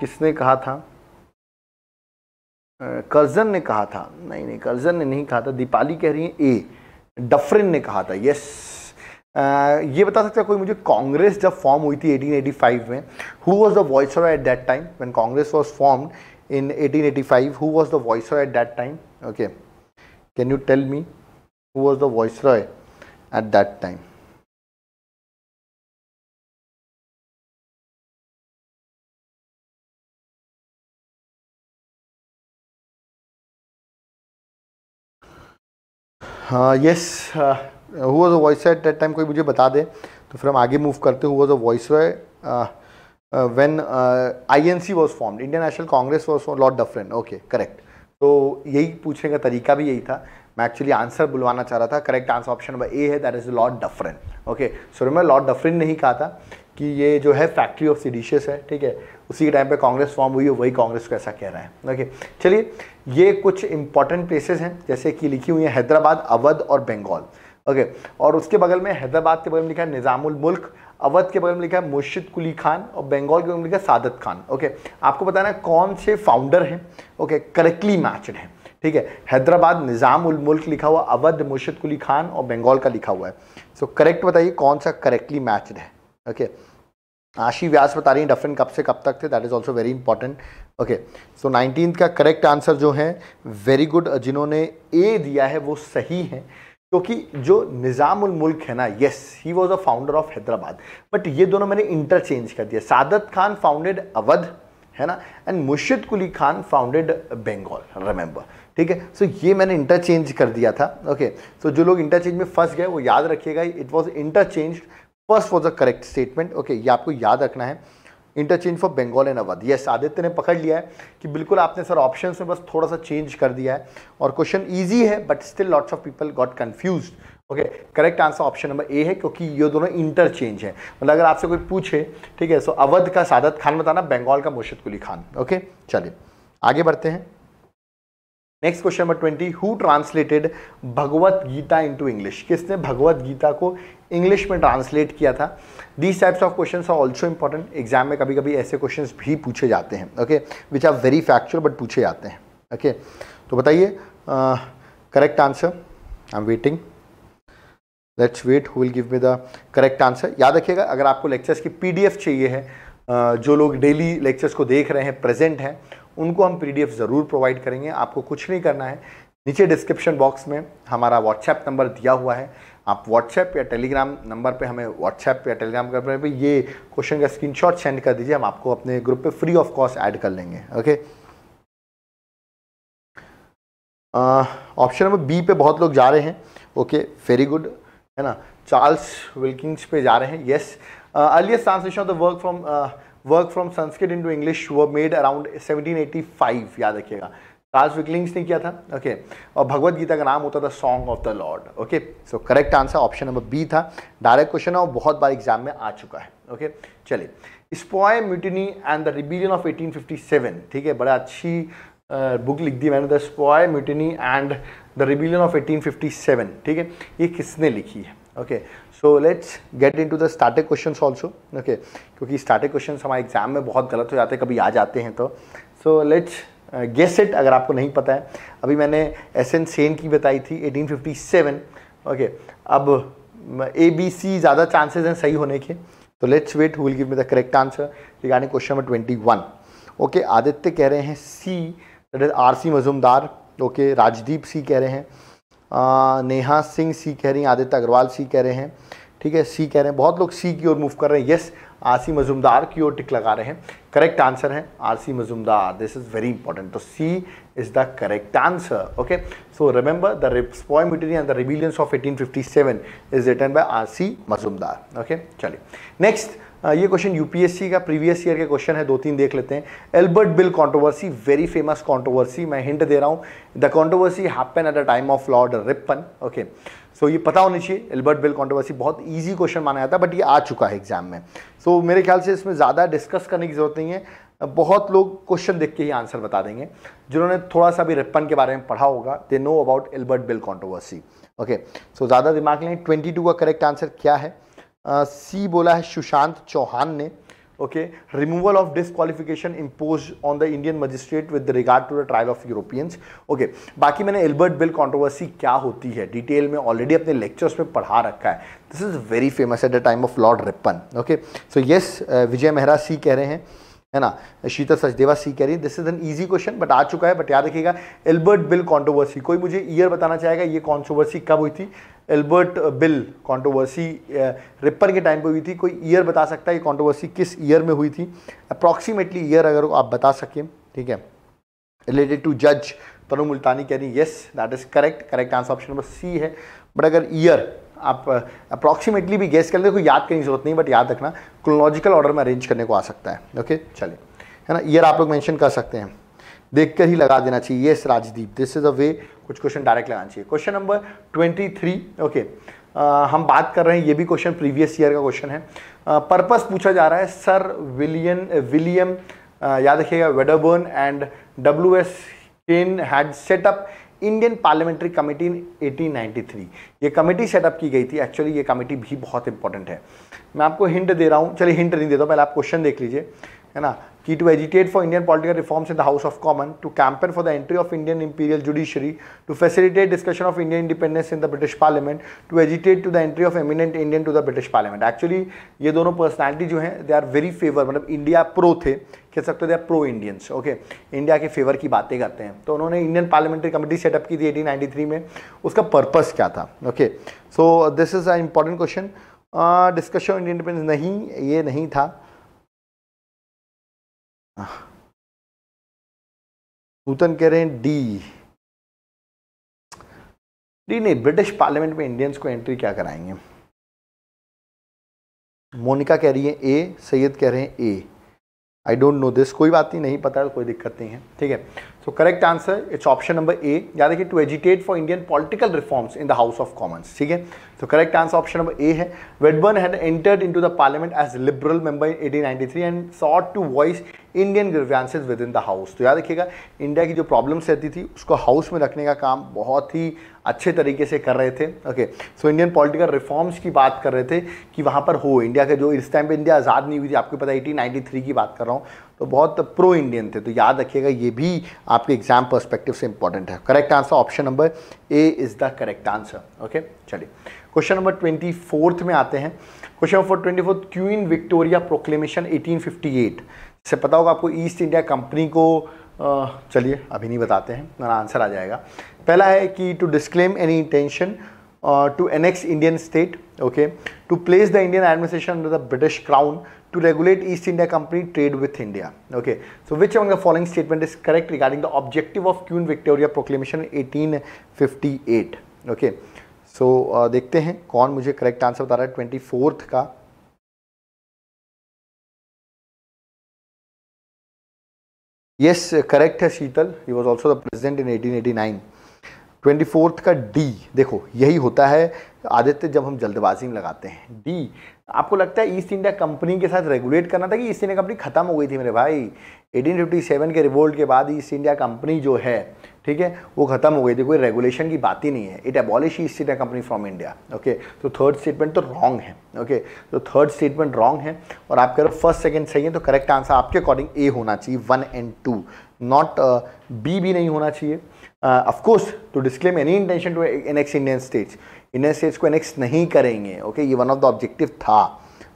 किसने कहा था कर्जन ने कहा था नहीं नहीं कर्जन ने नहीं कहा था दीपाली कह रही है ए डफरिन ने कहा था यस ये बता सकता हैं कोई मुझे कांग्रेस जब फॉर्म हुई थी 1885 में who was the voice at that time when Congress was formed in 1885 who was the voice at that time okay can you tell me who was the voice at that time yes who was a voice at that time कोई मुझे बता दे तो फिर हम आगे move करते who was a voice when I N C was form Indian National Congress was form lord okay correct तो यही पूछने का तरीका भी यही था मैं एक्चुअली आंसर बुलवाना चाह रहा था correct answer option number A है that is Lord Dufferin okay so मैं लॉर्ड डफरेंट ने ही कहा था कि ये जो है फैक्ट्री ऑफ सीडिशियस है ठीक है उसी के टाइम पे कांग्रेस फॉर्म हुई है वही कांग्रेस को ऐसा कह रहा है ओके चलिए ये कुछ इंपॉर्टेंट प्लेसेस हैं जैसे कि लिखी हुई है हैदराबाद अवध और बंगाल ओके और उसके बगल में हैदराबाद के बगल में लिखा है निज़ामुल मुल्क अवध के बगल में लिखा है मुर्शिद कुली खान और बंगाल के बगल में लिखा है सादत खान ओके आपको बताना कौन से फाउंडर हैं ओके करेक्टली मैचड हैं ठीक है हैदराबाद निज़ाम उल मुल्क लिखा हुआ अवध मुर्शिद कुली खान और बंगाल का लिखा हुआ है सो करेक्ट बताइए कौन सा करेक्टली मैचड है ओके आशी व्यास बता रही हैं कब से कब तक थे that is also very important okay so nineteen का करेक्ट आंसर जो है वेरी गुड जिन्होंने ए दिया है वो सही है क्योंकि तो जो निज़ामुल मुल्क है ना yes he was a founder of Hyderabad but ये दोनों मैंने इंटरचेंज कर दिया सादत खान फाउंडेड अवध है ना and Murshid Quli Khan founded Bengal remember ठीक है सो ये मैंने इंटरचेंज कर दिया था ओके okay. सो so, जो लोग इंटरचेंज में फंस गए वो याद रखिएगा it was interchange first was a correct statement okay ये आपको याद रखना है interchange for Bengal and Awadh yes Aditya ने पकड़ लिया है कि बिल्कुल आपने सर ऑप्शन में बस थोड़ा सा चेंज कर दिया है और क्वेश्चन ईजी है but still lots of people got confuse okay correct answer option number A है क्योंकि ये दोनों इंटरचेंज है मतलब अगर आपसे कोई पूछे ठीक है सो अवध का सादत खान बताना बंगाल का मुर्शिद कुली खान ओके चलिए आगे बढ़ते हैं next question number twenty who translated Bhagavad Gita into English किसने भगवत गीता को इंग्लिश में ट्रांसलेट किया था these types of question are also important exam में कभी कभी ऐसे क्वेश्चन भी पूछे जाते हैं okay which are very factual but पूछे जाते हैं ओके okay? तो बताइए correct answer I am waiting let's wait who will give me the correct answer याद रखिएगा अगर आपको लेक्चर्स की पी चाहिए है जो लोग डेली लेक्चर्स को देख रहे हैं प्रेजेंट हैं उनको हम एफ ज़रूर प्रोवाइड करेंगे आपको कुछ नहीं करना है नीचे डिस्क्रिप्शन बॉक्स में हमारा व्हाट्सएप नंबर दिया हुआ है आप व्हाट्सएप या टेलीग्राम नंबर पे हमें व्हाट्सएप या टेलीग्राम नंबर पे ये क्वेश्चन का स्क्रीनशॉट सेंड कर दीजिए हम आपको अपने ग्रुप पे फ्री ऑफ कॉस्ट ऐड कर लेंगे ओके ऑप्शन नंबर बी पे बहुत लोग जा रहे हैं ओके वेरी गुड है ना चार्ल्स विल्किंग्स पे जा रहे हैं yes earliest translation of the work from work from Sanskrit to English वो मेड अराउंड फाइव याद रखिएगा राज विकलिंग्स ने किया था ओके okay. और भगवत गीता का नाम होता था song of the lord okay so correct answer option number B था डायरेक्ट क्वेश्चन है और बहुत बार एग्जाम में आ चुका है ओके okay. चलिए sepoy mutiny and the rebellion of 1857 ठीक है बड़ा अच्छी बुक लिख दी मैंने the sepoy mutiny and the rebellion of eighteen ठीक है ये किसने लिखी है okay so let's get in to the starting question also okay क्योंकि स्टार्टिंग क्वेश्चन हमारे एग्जाम में बहुत गलत हो जाते हैं कभी आ जाते हैं तो सो लेट्स इट uh, अगर आपको नहीं पता है अभी मैंने एस एन सेन की बताई थी 1857 ओके अब ए बी सी ज़्यादा चांसेस हैं सही होने के तो let's wait who will give me the correct answer regarding question number twenty one okay Aditya कह रहे हैं C that is R C Majumdar okay Rajdeep C कह रहे हैं आ, नेहा सिंह सी कह रही हैं आदित्य अग्रवाल सी कह रहे हैं ठीक है सी कह रहे हैं बहुत लोग सी की ओर मूव कर रहे हैं यस आरसी मजुमदार की ओर टिक लगा रहे हैं करेक्ट आंसर है R C Majumdar this is very important तो C is the correct answer okay so remember the sepoy and the rebellions of 1857 is written by R C Majumdar okay चलिए नेक्स्ट ये क्वेश्चन यूपीएससी का previous year के question है दो तीन देख लेते हैं Albert bill controversy very famous controversy मैं हिंट दे रहा हूँ the controversy happen at the time of lord Ripon okay तो ये पता होनी चाहिए एल्बर्ट बिल कॉन्ट्रोवर्सी बहुत ईजी क्वेश्चन माना जाता है बट ये आ चुका है एग्जाम में सो so, मेरे ख्याल से इसमें ज़्यादा डिस्कस करने की ज़रूरत नहीं है बहुत लोग क्वेश्चन देख के ही आंसर बता देंगे जिन्होंने थोड़ा सा भी रिपन के बारे में पढ़ा होगा they know about Albert bill controversy okay so ज़्यादा दिमाग लें ट्वेंटी टू का करेक्ट आंसर क्या है सी uh, बोला है सुशांत चौहान ने okay removal of disqualification impose on the Indian magistrate with regard to the trial of Europeans okay बाकी मैंने एल्बर्ट बिल कॉन्ट्रोवर्सी क्या होती है डिटेल में ऑलरेडी अपने लेक्चर्स में पढ़ा रखा है this is very famous at the time of lord Ripon okay so yes Vijay Mehra C कह रहे हैं है ना शीतल सचदेवा सी कह रही है this is an easy question but आ चुका है बट याद रखिएगा एल्बर्ट बिल कॉन्ट्रोवर्सी कोई मुझे ईयर बताना चाहेगा ये कॉन्ट्रोवर्सी कब हुई थी एल्बर्ट बिल कॉन्ट्रोवर्सी रिपर के टाइम पे हुई थी कोई ईयर बता सकता है ये कॉन्ट्रोवर्सी किस ईयर में हुई थी अप्रॉक्सीमेटली ईयर अगर आप बता सकें ठीक है रिलेटेड टू जज तरुण मुल्तानी कह रही yes that is correct correct answer option number C है बट अगर ईयर आप अप्रॉक्सीमेटली भी गेस कर लें कोई याद करने की जरूरत नहीं बट याद रखना क्रोनोलॉजिकल ऑर्डर में अरेंज करने को आ सकता है ओके चलिए है ना ईयर आप लोग मेंशन कर सकते हैं देख कर ही लगा देना चाहिए yes Rajdeep this is a way कुछ क्वेश्चन डायरेक्ट लगाना चाहिए question number twenty three okay हम बात कर रहे हैं ये भी क्वेश्चन प्रीवियस ईयर का क्वेश्चन है पर्पस पूछा जा रहा है सर विलियन विलियम याद रखिएगा Wedderburn and W S Caine had set up Indian parliamentary committee in 1893 ये कमेटी सेटअप की गई थी एक्चुअली ये कमेटी भी बहुत इंपॉर्टेंट है मैं आपको हिंट दे रहा हूँ चलिए हिंट नहीं देता हूँ पहले आप क्वेश्चन देख लीजिए है ना he to agitate for Indian political reforms in the House of Commons, to campaign for the entry of Indian imperial judiciary, to facilitate discussion of Indian independence in the British Parliament, to agitate to the entry of eminent Indian to the British Parliament. Actually, ये दोनों personality जो हैं they are very favour मतलब India pro थे कह सकते हो they are pro Indians okay India के फेवर की बातें करते हैं तो उन्होंने इंडियन पार्लियामेंट्री कमेटी सेटअप की थी 1893 में उसका पर्पस क्या था okay so this is a important question discussion Indian independence नहीं ये नहीं था नूतन कह रहे हैं डी डी नहीं ब्रिटिश पार्लियामेंट में इंडियंस को एंट्री क्या कराएंगे मोनिका कह रही है ए सैयद कह रहे हैं A I don't know this कोई बात नहीं नहीं पता कोई दिक्कत नहीं है ठीक है so correct answer it's option number A याद रखिए to agitate for Indian political reforms in the House of Commons ठीक है तो correct answer option number A है Wedderburn had entered into the parliament as liberal member in 1893 and sought to voice Indian grievances within the house तो याद रखिएगा India की जो problems रहती थी उसको हाउस में रखने का काम बहुत ही अच्छे तरीके से कर रहे थे okay so Indian political reforms की बात कर रहे थे कि वहाँ पर हो इंडिया के जो इस टाइम पे इंडिया आज़ाद नहीं हुई थी आपको पता एटीन नाइन्टी थ्री की बात कर रहा हूँ तो बहुत प्रो इंडियन थे तो याद रखिएगा ये भी आपके एग्जाम पर्सपेक्टिव से इंपॉर्टेंट है correct answer option number A is the correct answer okay चलिए क्वेश्चन नंबर ट्वेंटी फोर्थ में आते हैं question number twenty fourth Queen Victoria proclamation 1858 से पता होगा आपको ईस्ट इंडिया कंपनी को चलिए अभी नहीं बताते हैं मेरा आंसर आ जाएगा पहला है कि to disclaim any intention to annex Indian state okay to place the Indian administration under the British crown to regulate East India Company trade with India. Okay, so which among the following statement is correct regarding the objective of Queen Victoria Proclamation 1858? Okay, so uh, देखते हैं कौन मुझे correct answer बता रहा है twenty fourth का yes correct है Sheetal he was also the president in 1889 twenty fourth का डी देखो यही होता है आदित्य जब हम जल्दबाजी में लगाते हैं डी आपको लगता है ईस्ट इंडिया कंपनी के साथ रेगुलेट करना था कि ईस्ट इंडिया कंपनी खत्म हो गई थी मेरे भाई 1857 के रिवोल्ट के बाद ईस्ट इंडिया कंपनी जो है ठीक है वो खत्म हो गई थी कोई रेगुलेशन की बात ही नहीं है it abolish East India Company from India okay तो थर्ड स्टेटमेंट तो रॉन्ग है ओके तो थर्ड स्टेटमेंट रॉन्ग है और आप कह रहे हो फर्स्ट सेकेंड सही है तो करेक्ट आंसर आपके अकॉर्डिंग ए होना चाहिए one and two not B भी नहीं होना चाहिए of course to disclaim any intention to an ex Indian states Indian states को एनेक्स नहीं करेंगे ओके ये वन ऑफ द ऑब्जेक्टिव था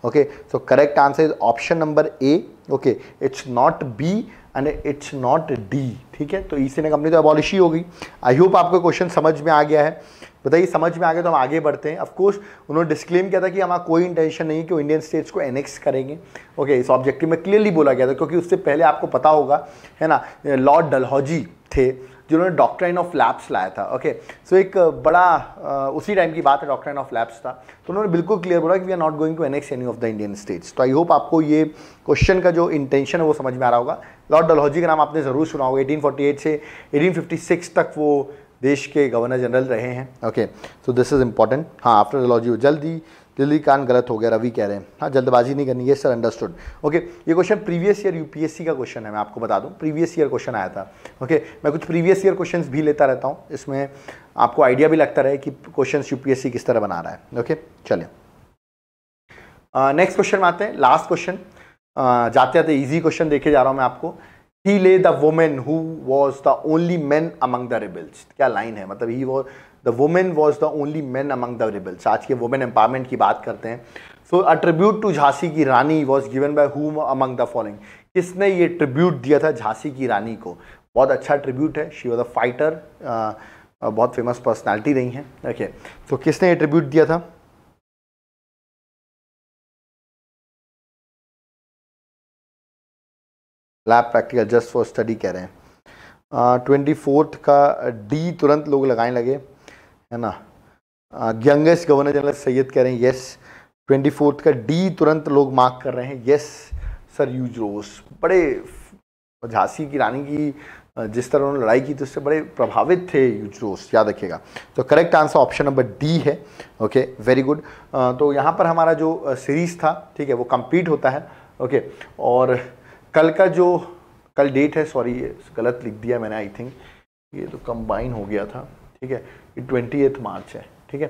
okay so correct answer is option number A okay it's not B and it's not D ठीक है तो इसी ने कंपनी तो अबॉलिश ही होगी आई होप आपका क्वेश्चन समझ में आ गया है बताइए समझ में आ गया तो हम आगे बढ़ते हैं ऑफकोर्स उन्होंने डिस्क्लेम किया था कि हमारा कोई इंटेंशन नहीं है कि इंडियन स्टेट्स को एनेक्स करेंगे ओके इस ऑब्जेक्टिव में क्लियरली बोला गया था क्योंकि उससे पहले आपको पता होगा है ना लॉर्ड डलहौजी थे जिन्होंने डॉक्ट्राइन ऑफ लैब्स लाया था ओके सो एक uh, बड़ा uh, उसी टाइम की बात है डॉक्ट्राइन ऑफ लैब्स था तो उन्होंने बिल्कुल क्लियर बोला कि we are not going to annex any of the Indian states तो आई होप आपको ये क्वेश्चन का जो इंटेंशन है वो समझ में आ रहा होगा लॉर्ड डलहौजी का नाम आपने ज़रूर सुना होगा एटीन से एटीन तक वो देश के गवर्नर जनरल रहे हैं okay so this is important हाँ आफ्टर डलहौजी वो जल्दी लिली कान गलत हो गया रवि कह रहे हैं हाँ जल्दबाजी नहीं करनी ये सर अंडरस्टूड ओके ये क्वेश्चन प्रीवियस ईयर यूपीएससी का क्वेश्चन है मैं आपको बता दूँ प्रीवियस ईयर क्वेश्चन आया था ओके मैं कुछ प्रीवियस ईयर क्वेश्चन भी लेता रहता हूँ इसमें आपको आइडिया भी लगता रहे कि क्वेश्चन यूपीएससी किस तरह बना रहा है ओके चले नेक्स्ट क्वेश्चन में आते हैं लास्ट क्वेश्चन जाते जाते ईजी क्वेश्चन देखे जा रहा हूँ मैं आपको ही lay the women who was the only man among the rebels क्या लाइन है मतलब he was the women was the only man among the rebels आज के वुमेन एम्पावरमेंट की बात करते हैं so a tribute to Jhansi की रानी was given by whom among the following किसने ये ट्रिब्यूट दिया था झांसी की रानी को बहुत अच्छा ट्रिब्यूट है शी वॉज अ फाइटर बहुत फेमस पर्सनैलिटी रही हैं ओके okay. तो किसने ये ट्रिब्यूट दिया था lab practical just for study कह रहे हैं ट्वेंटी uh, फोर्थ का डी तुरंत लोग लगाने लगे है ना यंगेस्ट गवर्नर जनरल सैयद कह रहे हैं येस ट्वेंटी फोर्थ का डी तुरंत लोग मार्क कर रहे हैं येस सर यूज रोस बड़े झांसी की रानी की जिस तरह उन्होंने लड़ाई की तो उससे बड़े प्रभावित थे यूजरोस याद रखिएगा तो correct answer option number D है ओके वेरी गुड तो यहाँ पर हमारा जो सीरीज़ था ठीक है वो कम्प्लीट होता है ओके और कल का जो कल डेट है सॉरी गलत लिख दिया मैंने आई थिंक ये तो कंबाइन हो गया था ठीक है ट्वेंटी ट्वेंटी मार्च है ठीक है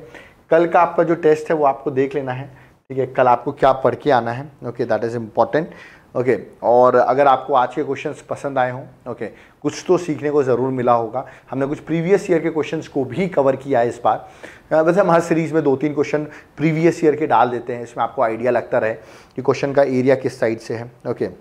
कल का आपका जो टेस्ट है वो आपको देख लेना है ठीक है कल आपको क्या पढ़ के आना है okay that is important okay और अगर आपको आज के क्वेश्चंस पसंद आए हों ओके कुछ तो सीखने को ज़रूर मिला होगा हमने कुछ प्रीवियस ईयर के क्वेश्चंस को भी कवर किया है इस बार हाँ, वैसे हम हर सीरीज़ में दो तीन क्वेश्चन प्रीवियस ईयर के डाल देते हैं इसमें आपको आइडिया लगता रहे कि क्वेश्चन का एरिया किस साइड से है ओके okay.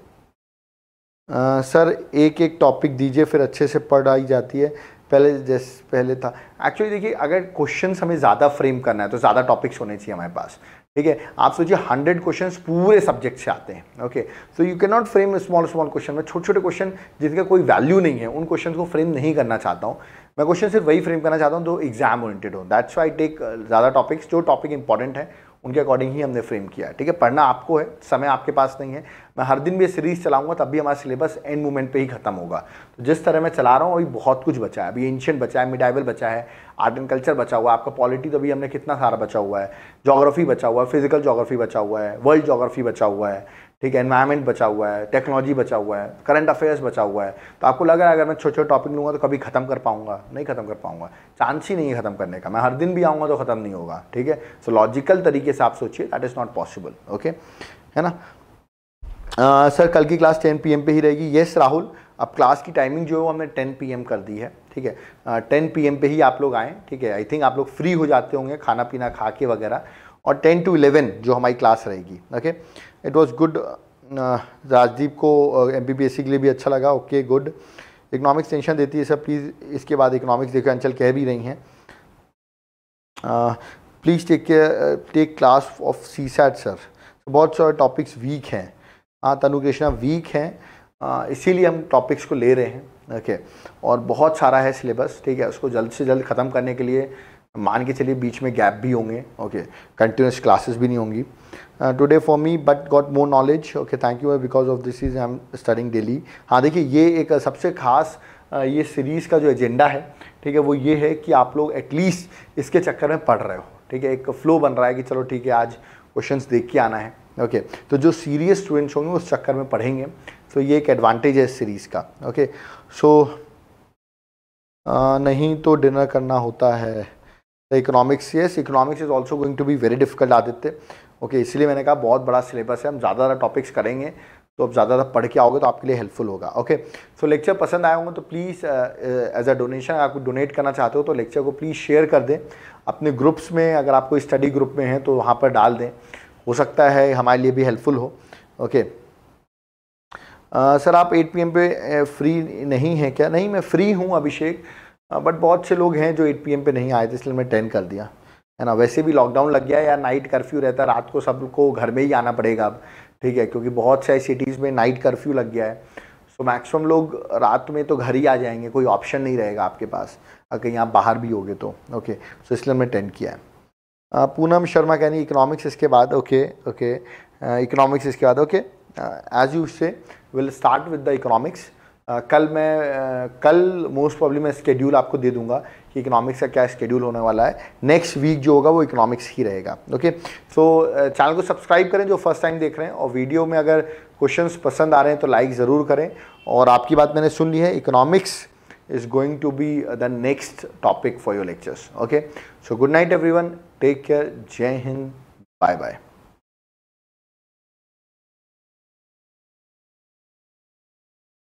सर एक एक टॉपिक दीजिए फिर अच्छे से पढ़ाई जाती है पहले जैसे पहले था एक्चुअली देखिए अगर क्वेश्चन हमें ज़्यादा फ्रेम करना है तो ज़्यादा टॉपिक्स होने चाहिए हमारे पास ठीक है आप सोचिए हंड्रेड क्वेश्चन पूरे सब्जेक्ट से आते हैं okay so you can not frame small small question मैं छोटे छोटे क्वेश्चन जिनका कोई वैल्यू नहीं है उन क्वेश्चन को फ्रेम नहीं करना चाहता हूँ मैं क्वेश्चन सिर्फ वही फ्रेम करना चाहता हूँ जो एग्जाम ओरिएंटेड हो दैट्स वाई टेक ज़्यादा टॉपिक्स जो टॉपिक इंपॉर्टेंट है उनके अकॉर्डिंग ही हमने फ्रेम किया है ठीक है पढ़ना आपको है समय आपके पास नहीं है मैं हर दिन भी सीरीज़ चलाऊंगा तब भी हमारा सिलेबस एंड मूवमेंट पे ही खत्म होगा तो जिस तरह मैं चला रहा हूँ अभी बहुत कुछ बचा है अभी एंशियंट बचा है मिडाइवल बचा है आर्ट एंड कल्चर बचा हुआ है आपका पॉलिटी तो अभी हमने कितना सारा बचा हुआ है जोग्राफी बचा हुआ है फिजिकल जोग्राफी बचा हुआ है वर्ल्ड जोग्राफी बचा हुआ है ठीक है एनवायरमेंट बचा हुआ है टेक्नोलॉजी बचा हुआ है करंट अफेयर्स बचा हुआ है तो आपको लग रहा है अगर मैं छोटे छोटे टॉपिक लूँगा तो कभी खत्म कर पाऊंगा नहीं खत्म कर पाऊंगा चांस ही नहीं है खत्म करने का मैं हर दिन भी आऊँगा तो खत्म नहीं होगा ठीक है सो लॉजिकल तरीके से आप सोचिए that is not possible okay है ना सर सर कल की क्लास 10 पीएम पे ही रहेगी येस राहुल अब क्लास की टाइमिंग जो है वो हमने 10 पीएम कर दी है ठीक है टेन 10 पीएम पे ही आप लोग आएँ ठीक है आई थिंक आप लोग फ्री हो जाते होंगे खाना पीना खा के वगैरह और 10 टू 11 जो हमारी क्लास रहेगी okay okay? It was good Rajdeep को M B B S C के लिए भी अच्छा लगा ओके गुड इकोनॉमिक्स टेंशन देती है सर प्लीज़ इसके बाद इकोनॉमिक्स देखो अंचल कह भी रही हैं please take care take class of C SAT बहुत सारे टॉपिक्स वीक हैं हाँ तनु कृष्णा वीक हैं uh, इसीलिए हम टॉपिक्स को ले रहे हैं ओके okay. और बहुत सारा है सिलेबस ठीक है उसको जल्द से जल्द ख़त्म करने के लिए मान के चलिए बीच में गैप भी होंगे ओके कंटिन्यूस क्लासेस भी नहीं होंगी today for me but got more knowledge okay thank you because of this is I am studying daily हाँ देखिए ये एक सबसे खास uh, ये सीरीज़ का जो एजेंडा है ठीक है वो ये है कि आप लोग एटलीस्ट इसके चक्कर में पढ़ रहे हो ठीक है एक फ्लो बन रहा है कि चलो ठीक है आज क्वेश्चंस देख के आना है ओके okay, तो जो सीरियस स्टूडेंट्स होंगे उस चक्कर में पढ़ेंगे तो ये एक एडवांटेज है इस सीरीज़ का okay okay, so so, uh, नहीं तो डिनर करना होता है economics economics yes is also going to to very difficult Aditya okay इसलिए मैंने कहा बहुत बड़ा सिलेबस है हम ज़्यादा ज़्यादा टॉपिक्स करेंगे तो आप ज़्यादा ज़्यादा पढ़ के आओगे तो आपके लिए हेल्पफुल होगा ओके सो लेक्चर पसंद आए होंगे तो प्लीज़ एज अ डोनेशन आपको डोनेट करना चाहते हो तो लेक्चर को प्लीज़ शेयर कर दें अपने ग्रुप्स में अगर आपको स्टडी ग्रुप में है तो वहाँ पर डाल दें हो सकता है हमारे लिए भी हेल्पफुल हो ओके सर uh, आप at P pay free uh, नहीं है क्या नहीं मैं फ्री हूँ अभिषेक बट हाँ, बहुत से लोग हैं जो एट पी पे नहीं आए थे इसलिए मैं टेन कर दिया है ना वैसे भी लॉकडाउन लग गया या नाइट कर्फ्यू रहता है रात को सबको घर में ही आना पड़ेगा अब ठीक है क्योंकि बहुत सारी सिटीज़ में नाइट कर्फ्यू लग गया है सो so, मैक्सिमम लोग रात में तो घर ही आ जाएंगे कोई ऑप्शन नहीं रहेगा आपके पास अगर कहीं आप बाहर भी होगे तो ओके सो इसलिए मैं टेंड किया है पूनम शर्मा कहनी इकोनॉमिक्स इसके बाद ओके ओके इकोनॉमिक्स इसके बाद okay as you say will start with the economics कल मैं आ, कल मोस्ट प्रॉब्लम मैं स्केड्यूल आपको दे दूंगा कि इकोनॉमिक्स का क्या स्केड्यूल होने वाला है नेक्स्ट वीक जो होगा वो इकोनॉमिक्स ही रहेगा ओके सो चैनल को सब्सक्राइब करें जो फर्स्ट टाइम देख रहे हैं और वीडियो में अगर क्वेश्चंस पसंद आ रहे हैं तो लाइक ज़रूर करें और आपकी बात मैंने सुन ली है economics is going to be the next topic for your lectures okay so good night every take care जय हिंद बाय बाय